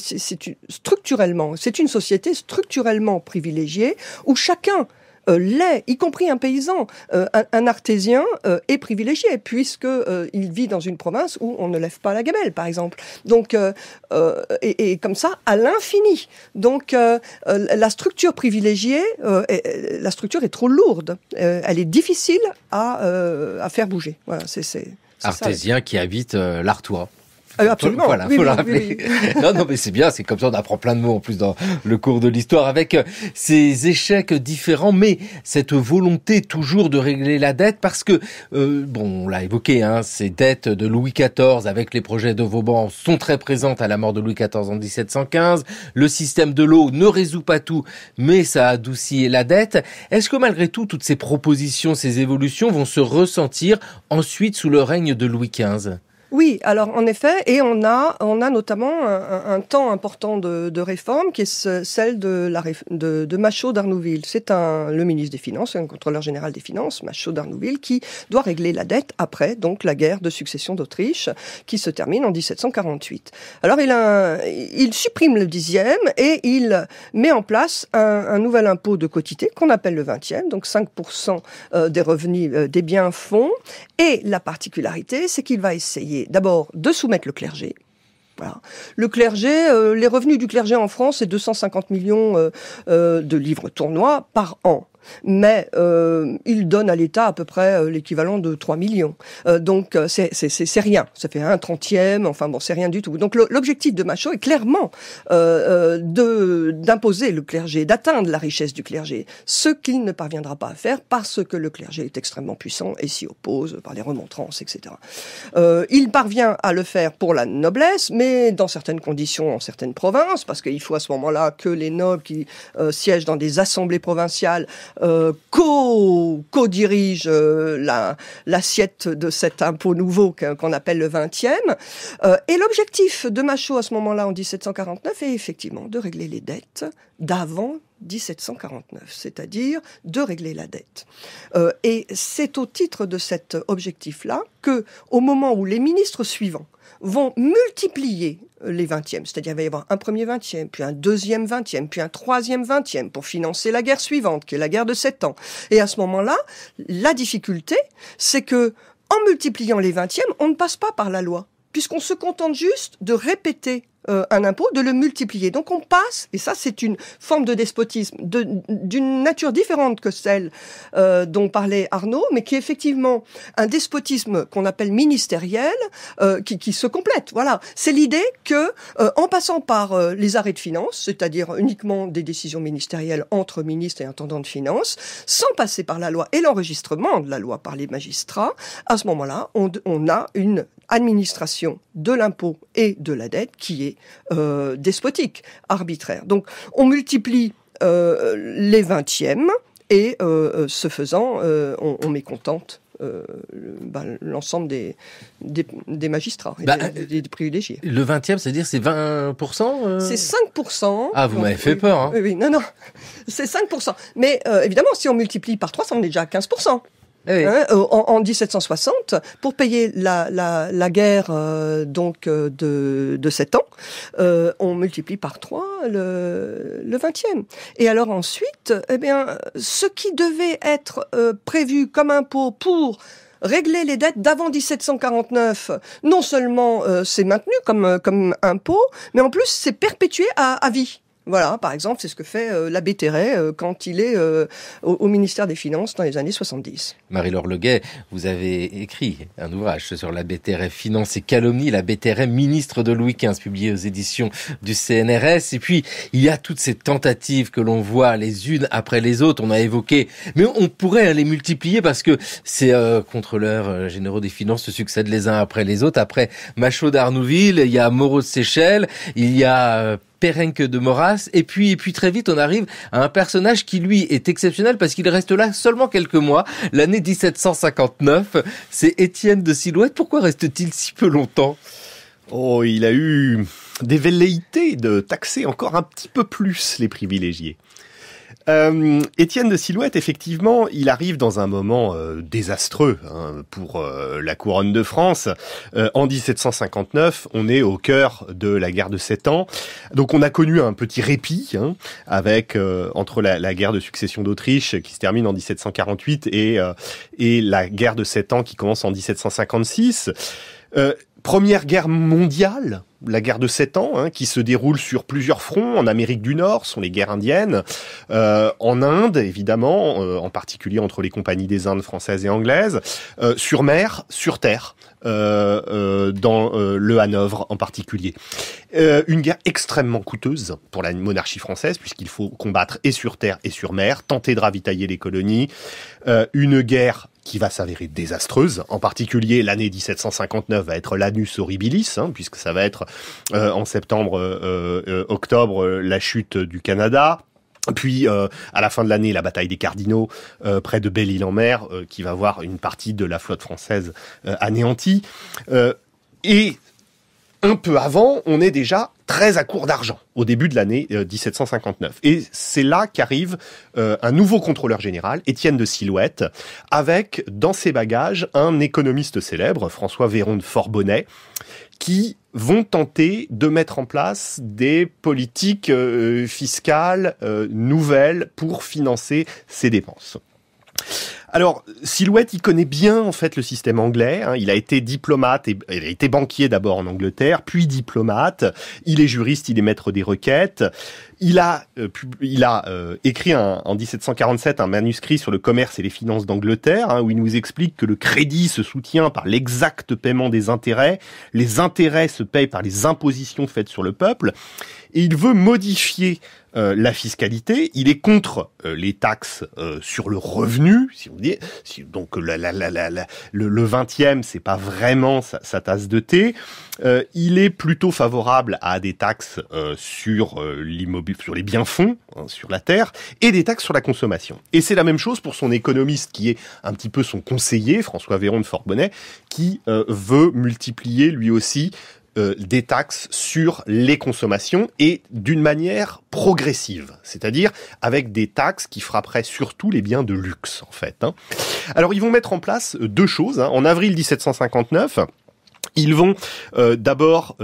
structurellement, c'est une société structurellement privilégiée où chacun euh, l'est, y compris un paysan, euh, un, artésien euh, est privilégié puisque il vit dans une province où on ne lève pas la gamelle, par exemple. Donc et, comme ça à l'infini. Donc la structure privilégiée, la structure est trop lourde, elle est difficile à, faire bouger. Voilà, c'est artésien qui habite l'Artois. Ah, absolument. voilà, faut le rappeler. non, non, mais c'est bien, c'est comme ça, on apprend plein de mots en plus dans le cours de l'histoire avec euh, ces échecs différents, mais cette volonté toujours de régler la dette parce que, euh, bon, on l'a évoqué, hein, ces dettes de Louis XIV avec les projets de Vauban sont très présentes à la mort de Louis XIV en 1715. Le système de l'eau ne résout pas tout, mais ça adoucit la dette. Est-ce que malgré tout, toutes ces propositions, ces évolutions vont se ressentir ensuite sous le règne de Louis XV oui, alors en effet, et on a, on a notamment un, temps important de, réforme qui est celle de, la, de, d'Arnouville. C'est un, le ministre des Finances, un contrôleur général des Finances, Machaud d'Arnouville, qui doit régler la dette après donc la guerre de succession d'Autriche qui se termine en 1748. Alors il, a, il supprime le dixième et il met en place un, un nouvel impôt de quotité qu'on appelle le vingtième, donc 5% euh, des revenus euh, des biens fonds. Et la particularité, c'est qu'il va essayer d'abord de soumettre le clergé. Le clergé, euh, les revenus du clergé en France, c'est 250 millions euh, euh, de livres tournois par an mais euh, il donne à l'État à peu près euh, l'équivalent de 3 millions. Euh, donc c'est rien, ça fait un trentième, enfin bon, c'est rien du tout. Donc l'objectif de Machot est clairement euh, d'imposer le clergé, d'atteindre la richesse du clergé, ce qu'il ne parviendra pas à faire parce que le clergé est extrêmement puissant et s'y oppose par les remontrances, etc. il parvient à le faire pour la noblesse, mais dans certaines conditions, en certaines provinces, parce qu'il faut à ce moment-là que les nobles qui siègent dans des assemblées provinciales euh, co-dirige euh, la l'assiette de cet impôt nouveau qu'on appelle le 20e. Euh, et l'objectif de Machault à ce moment-là, en 1749, est effectivement de régler les dettes d'avant 1749, c'est-à-dire de régler la dette. Euh, et c'est au titre de cet objectif-là que, au moment où les ministres suivants vont multiplier euh, les vingtièmes. C'est-à-dire qu'il va y avoir un premier vingtième, puis un deuxième vingtième, puis un troisième vingtième pour financer la guerre suivante, qui est la guerre de sept ans. Et à ce moment-là, la difficulté, c'est que en multipliant les vingtièmes, on ne passe pas par la loi, puisqu'on se contente juste de répéter euh, un impôt, de le multiplier. Donc on passe, et ça c'est une forme de despotisme, d'une nature différente que celle euh, dont parlait Arnaud, mais qui est effectivement un despotisme qu'on appelle ministériel, euh, qui, qui, se complète. Voilà, c'est l'idée que, en passant par les arrêts de finances, c'est-à-dire uniquement des décisions ministérielles entre ministres et intendants de finances, sans passer par la loi et l'enregistrement de la loi par les magistrats, à ce moment-là, on, on a une administration de l'impôt et de la dette qui est euh, despotique, arbitraire. Donc on multiplie euh, les vingtièmes et euh, euh, ce faisant, on, mécontente bah, l'ensemble des, des, magistrats et bah, des, privilégiés. Le 20e, c'est-à-dire c'est 20% C'est 5%. Ah, vous m'avez fait peur. Hein. Oui, oui, non, non. C'est 5%. Mais évidemment, si on multiplie par 3, on est déjà à 15%. Hein, euh, en, 1760 pour payer la, la, la guerre euh, donc euh, de, de 7 ans. Euh, on multiplie par 3 le, le 20e. Et alors ensuite, eh bien, ce qui devait être prévu comme impôt pour régler les dettes d'avant 1749, non seulement c'est maintenu comme, comme impôt, mais en plus c'est perpétué à, à vie. Voilà, par exemple, c'est ce que fait euh, l'abbé euh, quand il est euh, au, ministère des Finances dans les années 70. Marie-Laure Leguet, vous avez écrit un ouvrage sur la BTR, Finance et Calomnie, la BTR ministre de Louis XV, publié aux éditions du CNRS. Et puis, il y a toutes ces tentatives que l'on voit les unes après les autres, on a évoqué, mais on pourrait les multiplier parce que ces euh, contrôleurs généraux des finances se succèdent les uns après les autres. Après Machaud d'Arnouville, il y a Moreau de Seychelles, il y a Perenque de Moras. Et puis, et puis très vite, on arrive à un personnage qui lui est exceptionnel parce qu'il reste là seulement quelques mois. L'année 1759, c'est Étienne de Silhouette. Pourquoi reste-t-il si peu longtemps Oh, il a eu des velléités de taxer encore un petit peu plus les privilégiés. Euh, Étienne de Silhouette, effectivement, il arrive dans un moment euh, désastreux hein, pour euh, la couronne de France. en 1759, on est au cœur de la guerre de Sept Ans. Donc on a connu un petit répit hein, avec entre la, guerre de succession d'Autriche qui se termine en 1748 et, et la guerre de Sept Ans qui commence en 1756. Euh, Première guerre mondiale, la guerre de Sept ans, hein, qui se déroule sur plusieurs fronts, en Amérique du Nord, sont les guerres indiennes, euh, en Inde, évidemment, euh, en particulier entre les compagnies des Indes françaises et anglaises, euh, sur mer, sur terre, dans le Hanovre en particulier. une guerre extrêmement coûteuse pour la monarchie française, puisqu'il faut combattre et sur terre et sur mer, tenter de ravitailler les colonies. une guerre qui va s'avérer désastreuse. En particulier, l'année 1759 va être l'anus horribilis, hein, puisque ça va être euh, en septembre-octobre euh, euh, la chute du Canada, puis à la fin de l'année, la bataille des Cardinaux près de Belle-Île-en-Mer, qui va voir une partie de la flotte française anéantie. et un peu avant, on est déjà très à court d'argent au début de l'année 1759. Euh, Et c'est là qu'arrive euh, un nouveau contrôleur général, Étienne de Silhouette, avec dans ses bagages un économiste célèbre, François Véron de Forbonnet, qui vont tenter de mettre en place des politiques euh, fiscales nouvelles pour financer ces dépenses. Alors, Silhouette, il connaît bien en fait le système anglais. Hein. Il a été diplomate, et, il a été banquier d'abord en Angleterre, puis diplomate. Il est juriste, il est maître des requêtes. Il a, euh, il a euh, écrit en 1747 un manuscrit sur le commerce et les finances d'Angleterre, hein, où il nous explique que le crédit se soutient par l'exact paiement des intérêts, les intérêts se payent par les impositions faites sur le peuple, et il veut modifier euh, la fiscalité, il est contre euh, les taxes euh, sur le revenu, si on dit. donc le, 20e, c'est pas vraiment sa, tasse de thé. il est plutôt favorable à des taxes sur l'immobilier, sur les biens fonds, hein, sur la terre, et des taxes sur la consommation. Et c'est la même chose pour son économiste qui est un petit peu son conseiller, François Véron de Forbonnet, qui veut multiplier lui aussi euh, des taxes sur les consommations et d'une manière progressive, c'est-à-dire avec des taxes qui frapperaient surtout les biens de luxe en fait. Hein. Alors ils vont mettre en place euh, deux choses. Hein. En avril 1759, ils vont euh, d'abord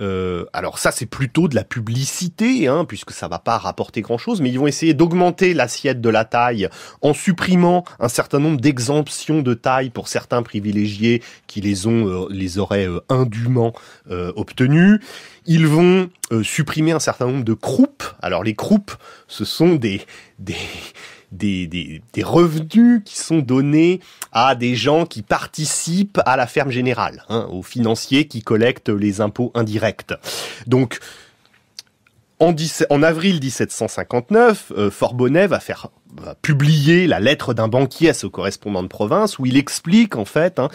euh, alors ça, c'est plutôt de la publicité, hein, puisque ça va pas rapporter grand-chose, mais ils vont essayer d'augmenter l'assiette de la taille en supprimant un certain nombre d'exemptions de taille pour certains privilégiés qui les ont, euh, les auraient euh, indûment obtenus. Ils vont supprimer un certain nombre de croupes. Alors les croupes, ce sont des des des, revenus qui sont donnés à des gens qui participent à la ferme générale, hein, aux financiers qui collectent les impôts indirects. Donc, en, avril 1759, euh, va faire publier la lettre d'un banquier à ce correspondant de province où il explique en fait hein,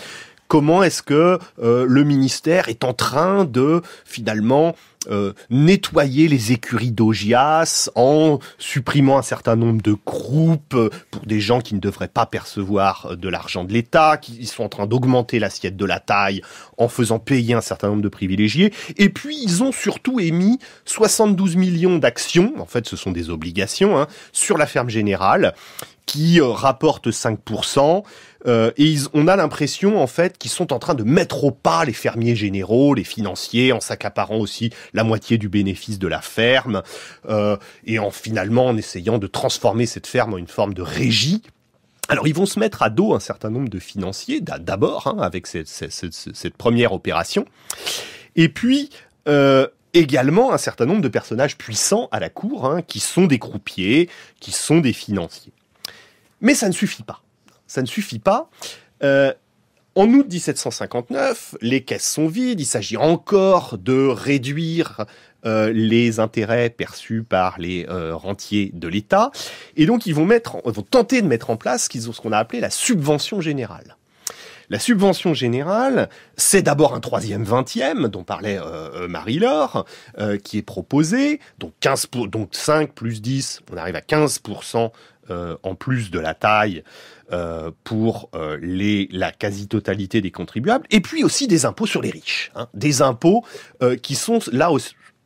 comment est-ce que euh, le ministère est en train de finalement euh, nettoyer les écuries d'Ogias en supprimant un certain nombre de groupes euh, pour des gens qui ne devraient pas percevoir euh, de l'argent de l'État, qui sont en train d'augmenter l'assiette de la taille en faisant payer un certain nombre de privilégiés. Et puis, ils ont surtout émis 72 millions d'actions, en fait ce sont des obligations, hein, sur la ferme générale, qui euh, rapportent 5%. Euh, et ils, on a l'impression en fait qu'ils sont en train de mettre au pas les fermiers généraux, les financiers, en s'accaparant aussi la moitié du bénéfice de la ferme, euh, et en finalement en essayant de transformer cette ferme en une forme de régie. Alors ils vont se mettre à dos un certain nombre de financiers d'abord hein, avec cette, première opération, et puis également un certain nombre de personnages puissants à la cour, hein, qui sont des croupiers, qui sont des financiers. Mais ça ne suffit pas. Ça ne suffit pas. Euh, en août 1759, les caisses sont vides, il s'agit encore de réduire euh, les intérêts perçus par les euh, rentiers de l'État, et donc ils vont, mettre, vont tenter de mettre en place ce qu'on a appelé la subvention générale. La subvention générale, c'est d'abord un troisième vingtième dont parlait Marie-Laure, qui est proposé, donc, 15 pour, donc 5 plus 10, on arrive à 15% euh, en plus de la taille euh, pour euh, la quasi-totalité des contribuables, et puis aussi des impôts sur les riches, hein. des impôts qui sont là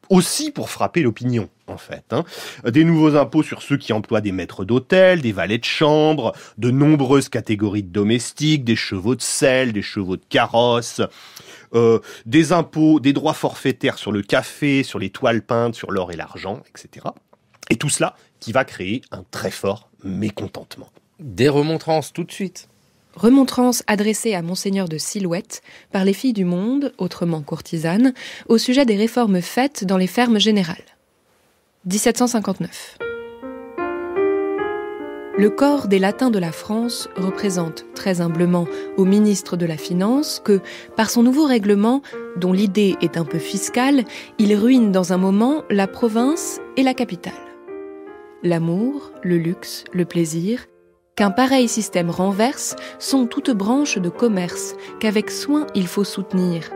aussi, pour frapper l'opinion, en fait. Hein. Des nouveaux impôts sur ceux qui emploient des maîtres d'hôtel, des valets de chambre, de nombreuses catégories de domestiques, des chevaux de sel, des chevaux de carrosse, des impôts, des droits forfaitaires sur le café, sur les toiles peintes, sur l'or et l'argent, etc. Et tout cela qui va créer un très fort mécontentement. Des remontrances tout de suite. Remontrances adressées à Monseigneur de Silhouette par les filles du monde, autrement courtisanes, au sujet des réformes faites dans les fermes générales. 1759. Le corps des latins de la France représente très humblement au ministre de la Finance que, par son nouveau règlement, dont l'idée est un peu fiscale, il ruine dans un moment la province et la capitale l'amour, le luxe, le plaisir, qu'un pareil système renverse sont toutes branches de commerce qu'avec soin il faut soutenir.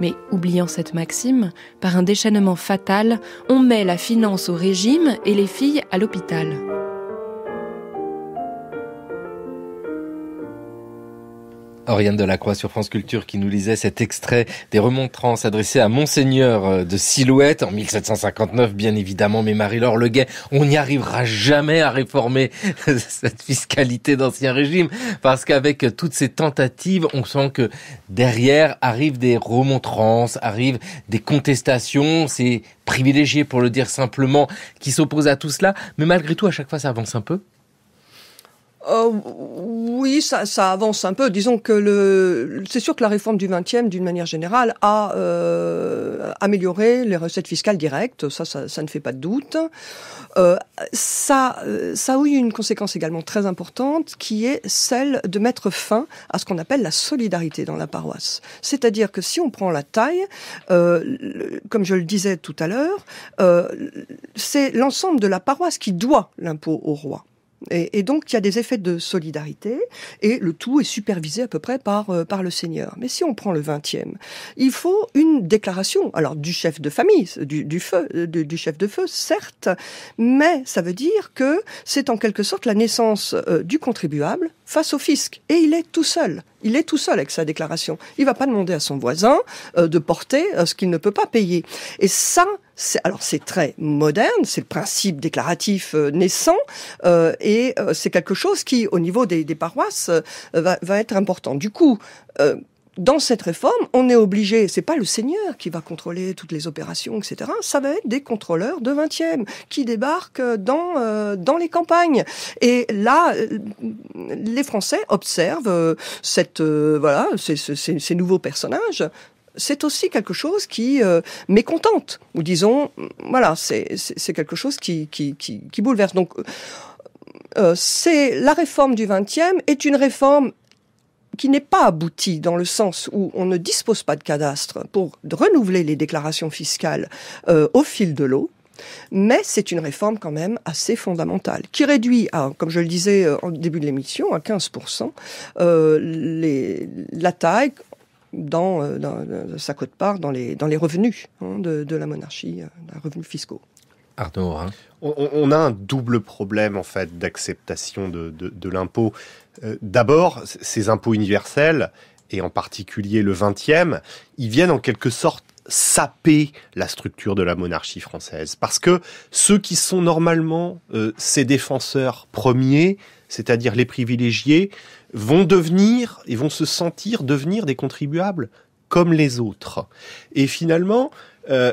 Mais oubliant cette maxime, par un déchaînement fatal, on met la finance au régime et les filles à l'hôpital. Oriane Delacroix sur France Culture qui nous lisait cet extrait des remontrances adressées à Monseigneur euh, de Silhouette en 1759, bien évidemment, mais Marie-Laure Leguet, on n'y arrivera jamais à réformer cette fiscalité d'ancien régime parce qu'avec toutes ces tentatives, on sent que derrière arrivent des remontrances, arrivent des contestations, c'est privilégié pour le dire simplement, qui s'opposent à tout cela, mais malgré tout, à chaque fois, ça avance un peu. Euh, oui, ça, avance un peu. Disons que le, c'est sûr que la réforme du 20e, d'une manière générale, a euh, amélioré les recettes fiscales directes. Ça, ça, ne fait pas de doute. Euh, ça, euh, ça a eu une conséquence également très importante, qui est celle de mettre fin à ce qu'on appelle la solidarité dans la paroisse. C'est-à-dire que si on prend la taille, comme je le disais tout à l'heure, c'est l'ensemble de la paroisse qui doit l'impôt au roi. Et, donc, il y a des effets de solidarité, et le tout est supervisé à peu près par, euh, par le Seigneur. Mais si on prend le 20e, il faut une déclaration, alors du chef de famille, euh, du, feu, euh, du, chef de feu, certes, mais ça veut dire que c'est en quelque sorte la naissance du contribuable face au fisc. Et il est tout seul. Il est tout seul avec sa déclaration. Il ne va pas demander à son voisin de porter ce qu'il ne peut pas payer. Et ça, alors c'est très moderne, c'est le principe déclaratif euh, naissant, euh, et euh, c'est quelque chose qui, au niveau des, des paroisses, euh, va, va, être important. Du coup, dans cette réforme, on est obligé, c'est pas le seigneur qui va contrôler toutes les opérations, etc. Ça va être des contrôleurs de 20e qui débarquent dans, euh, dans les campagnes. Et là, les Français observent cette, voilà, ces, nouveaux personnages c'est aussi quelque chose qui euh, mécontente, ou disons, voilà, c'est quelque chose qui, bouleverse. Donc, euh, euh, c'est la réforme du 20e est une réforme qui n'est pas aboutie dans le sens où on ne dispose pas de cadastre pour renouveler les déclarations fiscales au fil de l'eau. Mais c'est une réforme quand même assez fondamentale qui réduit, comme je le disais au début de l'émission, à 15% les, la taille dans, euh, dans, sa euh, cote-part dans les, dans les revenus hein, de, de, la monarchie, les euh, revenus fiscaux. Arnaud, on, a un double problème en fait d'acceptation de, de, l'impôt. D'abord, ces impôts universels, et en particulier le 20e, ils viennent en quelque sorte saper la structure de la monarchie française. Parce que ceux qui sont normalement ces ses défenseurs premiers, c'est-à-dire les privilégiés, vont devenir et vont se sentir devenir des contribuables comme les autres. Et finalement, euh,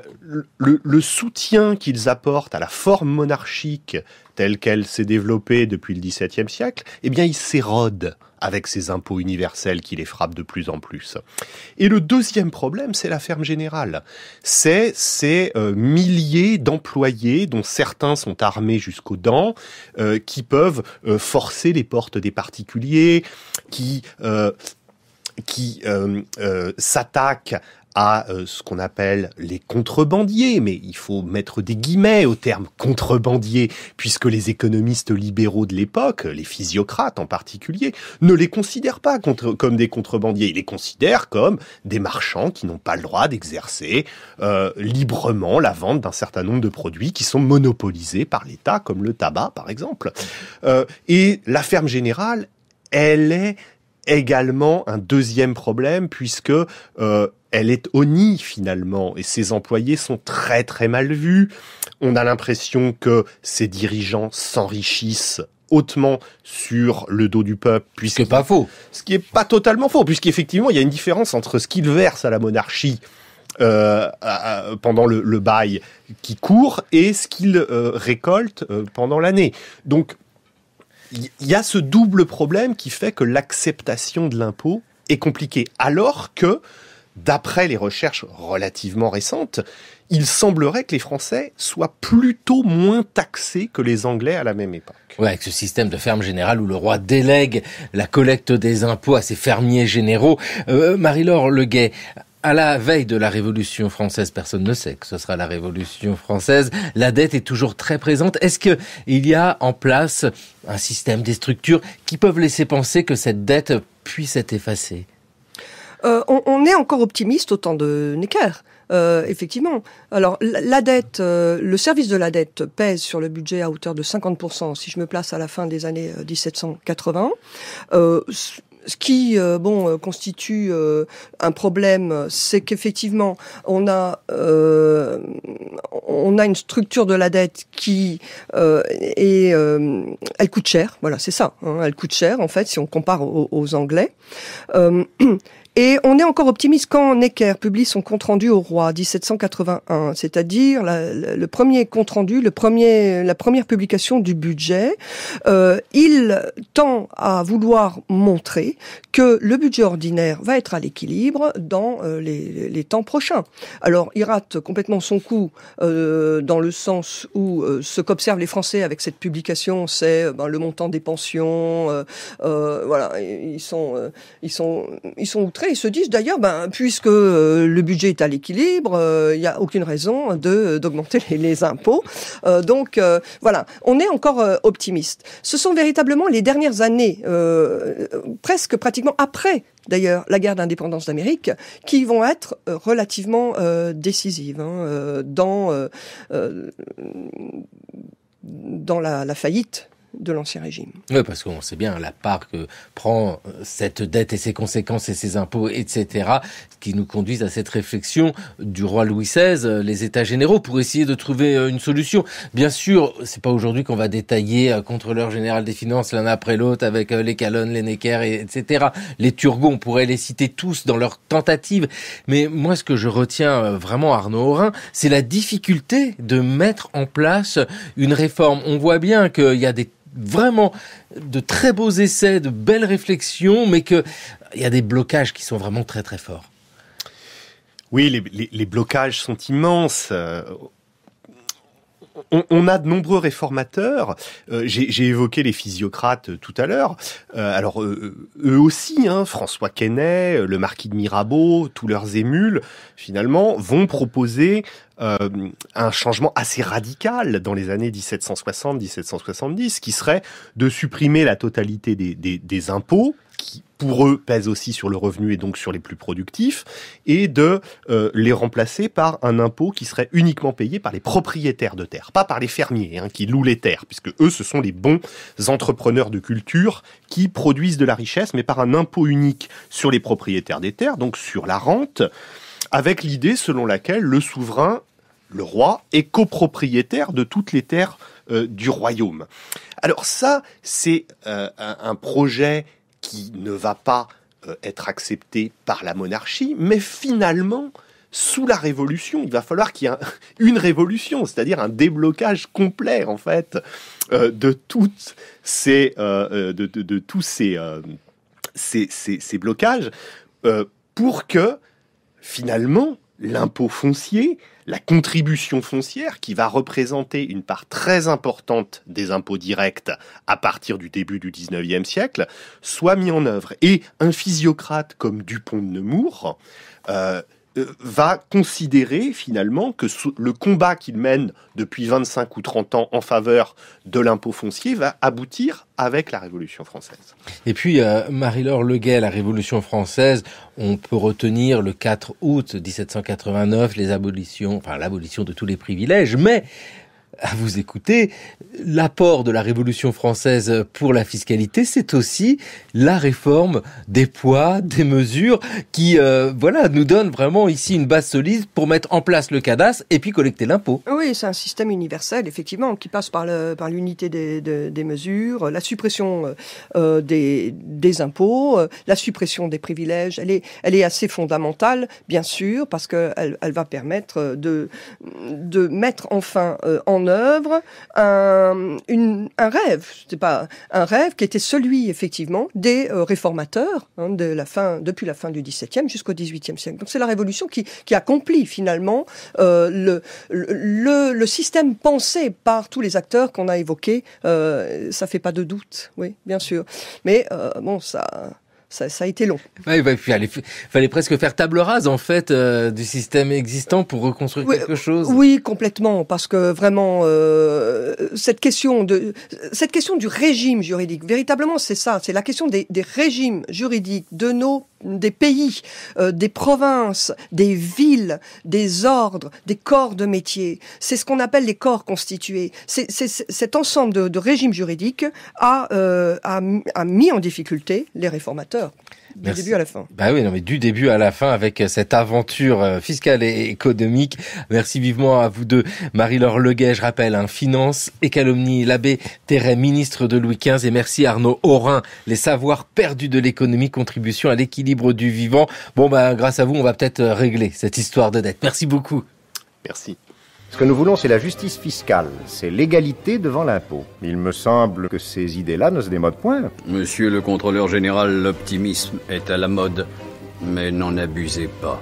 le, soutien qu'ils apportent à la forme monarchique telle qu'elle s'est développée depuis le XVIIe siècle, eh bien, il s'érode avec ces impôts universels qui les frappent de plus en plus. Et le deuxième problème, c'est la ferme générale. C'est ces euh, milliers d'employés, dont certains sont armés jusqu'aux dents, euh, qui peuvent forcer les portes des particuliers, qui qui euh, à euh, ce qu'on appelle les contrebandiers, mais il faut mettre des guillemets au terme contrebandier, puisque les économistes libéraux de l'époque, les physiocrates en particulier, ne les considèrent pas comme des contrebandiers, ils les considèrent comme des marchands qui n'ont pas le droit d'exercer euh, librement la vente d'un certain nombre de produits qui sont monopolisés par l'État, comme le tabac par exemple. Euh, et la ferme générale, elle est également un deuxième problème puisque euh, elle est au finalement et ses employés sont très très mal vus. On a l'impression que ses dirigeants s'enrichissent hautement sur le dos du peuple. Puisque pas faux. Ce qui est pas totalement faux, puisqu'effectivement, il y a une différence entre ce qu'il verse à la monarchie euh, pendant le, bail qui court et ce qu'il euh, récolte pendant l'année. Donc, il y a ce double problème qui fait que l'acceptation de l'impôt est compliquée, alors que, d'après les recherches relativement récentes, il semblerait que les Français soient plutôt moins taxés que les Anglais à la même époque. Ouais, avec ce système de ferme générale où le roi délègue la collecte des impôts à ses fermiers généraux. Euh, Marie-Laure Leguet, à la veille de la Révolution française, personne ne sait que ce sera la Révolution française, la dette est toujours très présente. Est-ce qu'il y a en place un système, des structures qui peuvent laisser penser que cette dette puisse être effacée euh, on, est encore optimiste au temps de Necker. Euh, effectivement. Alors, la, dette, euh, le service de la dette pèse sur le budget à hauteur de 50%, si je me place à la fin des années 1780 ce qui euh, bon euh, constitue euh, un problème, c'est qu'effectivement on a on a une structure de la dette qui est elle coûte cher. Voilà, c'est ça. Hein. elle coûte cher en fait si on compare aux Anglais. Et on est encore optimiste quand Necker publie son compte-rendu au roi 1781, c'est-à-dire le premier compte-rendu, le premier, la première publication du budget. Euh, il tend à vouloir montrer que le budget ordinaire va être à l'équilibre dans euh, les, temps prochains. Alors, il rate complètement son coup euh, dans le sens où euh, ce qu'observent les Français avec cette publication, c'est euh, ben, le montant des pensions. voilà, ils sont, ils sont, ils sont outrés ils ils se disent d'ailleurs, ben, puisque euh, le budget est à l'équilibre, euh, il n'y a aucune raison de d'augmenter les, impôts. Euh, donc voilà, on est encore optimiste. Ce sont véritablement les dernières années, presque pratiquement après d'ailleurs la guerre d'indépendance d'Amérique, qui vont être relativement décisives hein, dans dans la, la faillite de l'Ancien Régime. Oui, parce qu'on sait bien la part que prend euh, cette dette et ses conséquences et ses impôts, etc., qui nous conduisent à cette réflexion du roi Louis XVI, euh, les États généraux, pour essayer de trouver euh, une solution. Bien sûr, c'est pas aujourd'hui qu'on va détailler contrôleur général des finances l'un après l'autre avec les Calonnes, les Necker, etc. Les Turgot, on pourrait les citer tous dans leurs tentative. Mais moi, ce que je retiens vraiment, Arnaud Aurin, c'est la difficulté de mettre en place une réforme. On voit bien qu'il y a des vraiment de très beaux essais, de belles réflexions, mais qu'il y a des blocages qui sont vraiment très très forts. Oui, les, blocages sont immenses. Euh, on, a de nombreux réformateurs. Euh, j'ai évoqué les physiocrates euh, tout à l'heure. alors, eux aussi, hein, François Quesnay, le marquis de Mirabeau, tous leurs émules, finalement, vont proposer euh, un changement assez radical dans les années 1760-1770, qui serait de supprimer la totalité des, impôts, qui pour eux pèsent aussi sur le revenu et donc sur les plus productifs, et de euh, les remplacer par un impôt qui serait uniquement payé par les propriétaires de terres, pas par les fermiers hein, qui louent les terres, puisque eux ce sont les bons entrepreneurs de culture qui produisent de la richesse, mais par un impôt unique sur les propriétaires des terres, donc sur la rente avec l'idée selon laquelle le souverain le roi, est copropriétaire de toutes les terres euh, du royaume. Alors ça, c'est euh, un, projet qui ne va pas euh, être accepté par la monarchie, mais finalement, sous la révolution, il va falloir qu'il y ait une révolution, c'est-à-dire un déblocage complet, en fait, de, tous ces blocages, pour que, finalement, l'impôt foncier la contribution foncière qui va représenter une part très importante des impôts directs à partir du début du 19e siècle soit mis en œuvre. Et un physiocrate comme Dupont de Nemours euh, euh, va considérer finalement que le combat qu'il mène depuis 25 ou 30 ans en faveur de l'impôt foncier va aboutir avec la Révolution française. Et puis, euh, Marie-Laure Leguet, la Révolution française, on peut retenir le 4 août 1789, les abolitions, enfin l'abolition de tous les privilèges, mais à vous écouter, l'apport de la Révolution française pour la fiscalité, c'est aussi la réforme des poids, des mesures, qui euh, voilà nous donne vraiment ici une base solide pour mettre en place le cadastre et puis collecter l'impôt. Oui, c'est un système universel, effectivement, qui passe par l'unité par des, des, mesures, la suppression euh, des, impôts, euh, la suppression des privilèges. Elle est, elle est assez fondamentale, bien sûr, parce qu'elle elle va permettre de, de mettre enfin en œuvre un, rêve, pas un rêve qui était celui effectivement des euh, réformateurs hein, de la fin, depuis la fin du XVIIe jusqu'au XVIIIe siècle. Donc c'est la Révolution qui, accomplit finalement euh, le, système pensé par tous les acteurs qu'on a évoqués. Euh, ça fait pas de doute, oui, bien sûr. Mais bon, ça ça, a été long. il fallait, presque faire table rase en fait euh, du système existant pour reconstruire quelque chose. Oui, complètement, parce que vraiment euh, cette question de cette question du régime juridique, véritablement, c'est ça, c'est la question des, régimes juridiques de nos des pays, euh, des provinces, des villes, des ordres, des corps de métier. C'est ce qu'on appelle les corps constitués. cet ensemble de, régimes juridiques a, a mis en difficulté les réformateurs du début à la fin. Bah oui, non, mais du début à la fin avec euh, cette aventure euh, fiscale et économique. Merci vivement à vous deux. Marie-Laure Leguet, je rappelle, un hein, finance et calomnie. L'abbé Terret, ministre de Louis XV. Et merci Arnaud Aurin, les savoirs perdus de l'économie, contribution à l'équilibre du vivant. Bon, bah, grâce à vous, on va peut-être euh, régler cette histoire de dette. Merci beaucoup. Merci. Ce que nous voulons, c'est la justice fiscale, c'est l'égalité devant l'impôt. Il me semble que ces idées-là ne se démodent point. Monsieur le contrôleur général, l'optimisme est à la mode, mais n'en abusez pas.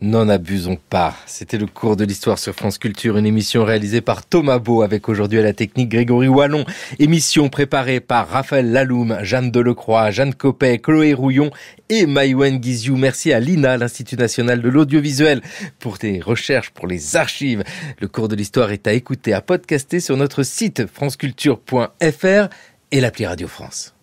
N'en abusons pas. C'était le cours de l'histoire sur France Culture, une émission réalisée par Thomas Beau avec aujourd'hui à la technique Grégory Wallon. Émission préparée par Raphaël Laloum, Jeanne Delecroix, Jeanne Copet, Chloé Rouillon et Maïwen Guizou. Merci à l'INA, l'Institut National de l'Audiovisuel, pour tes recherches, pour les archives. Le cours de l'histoire est à écouter, à podcaster sur notre site franceculture.fr et l'appli Radio France.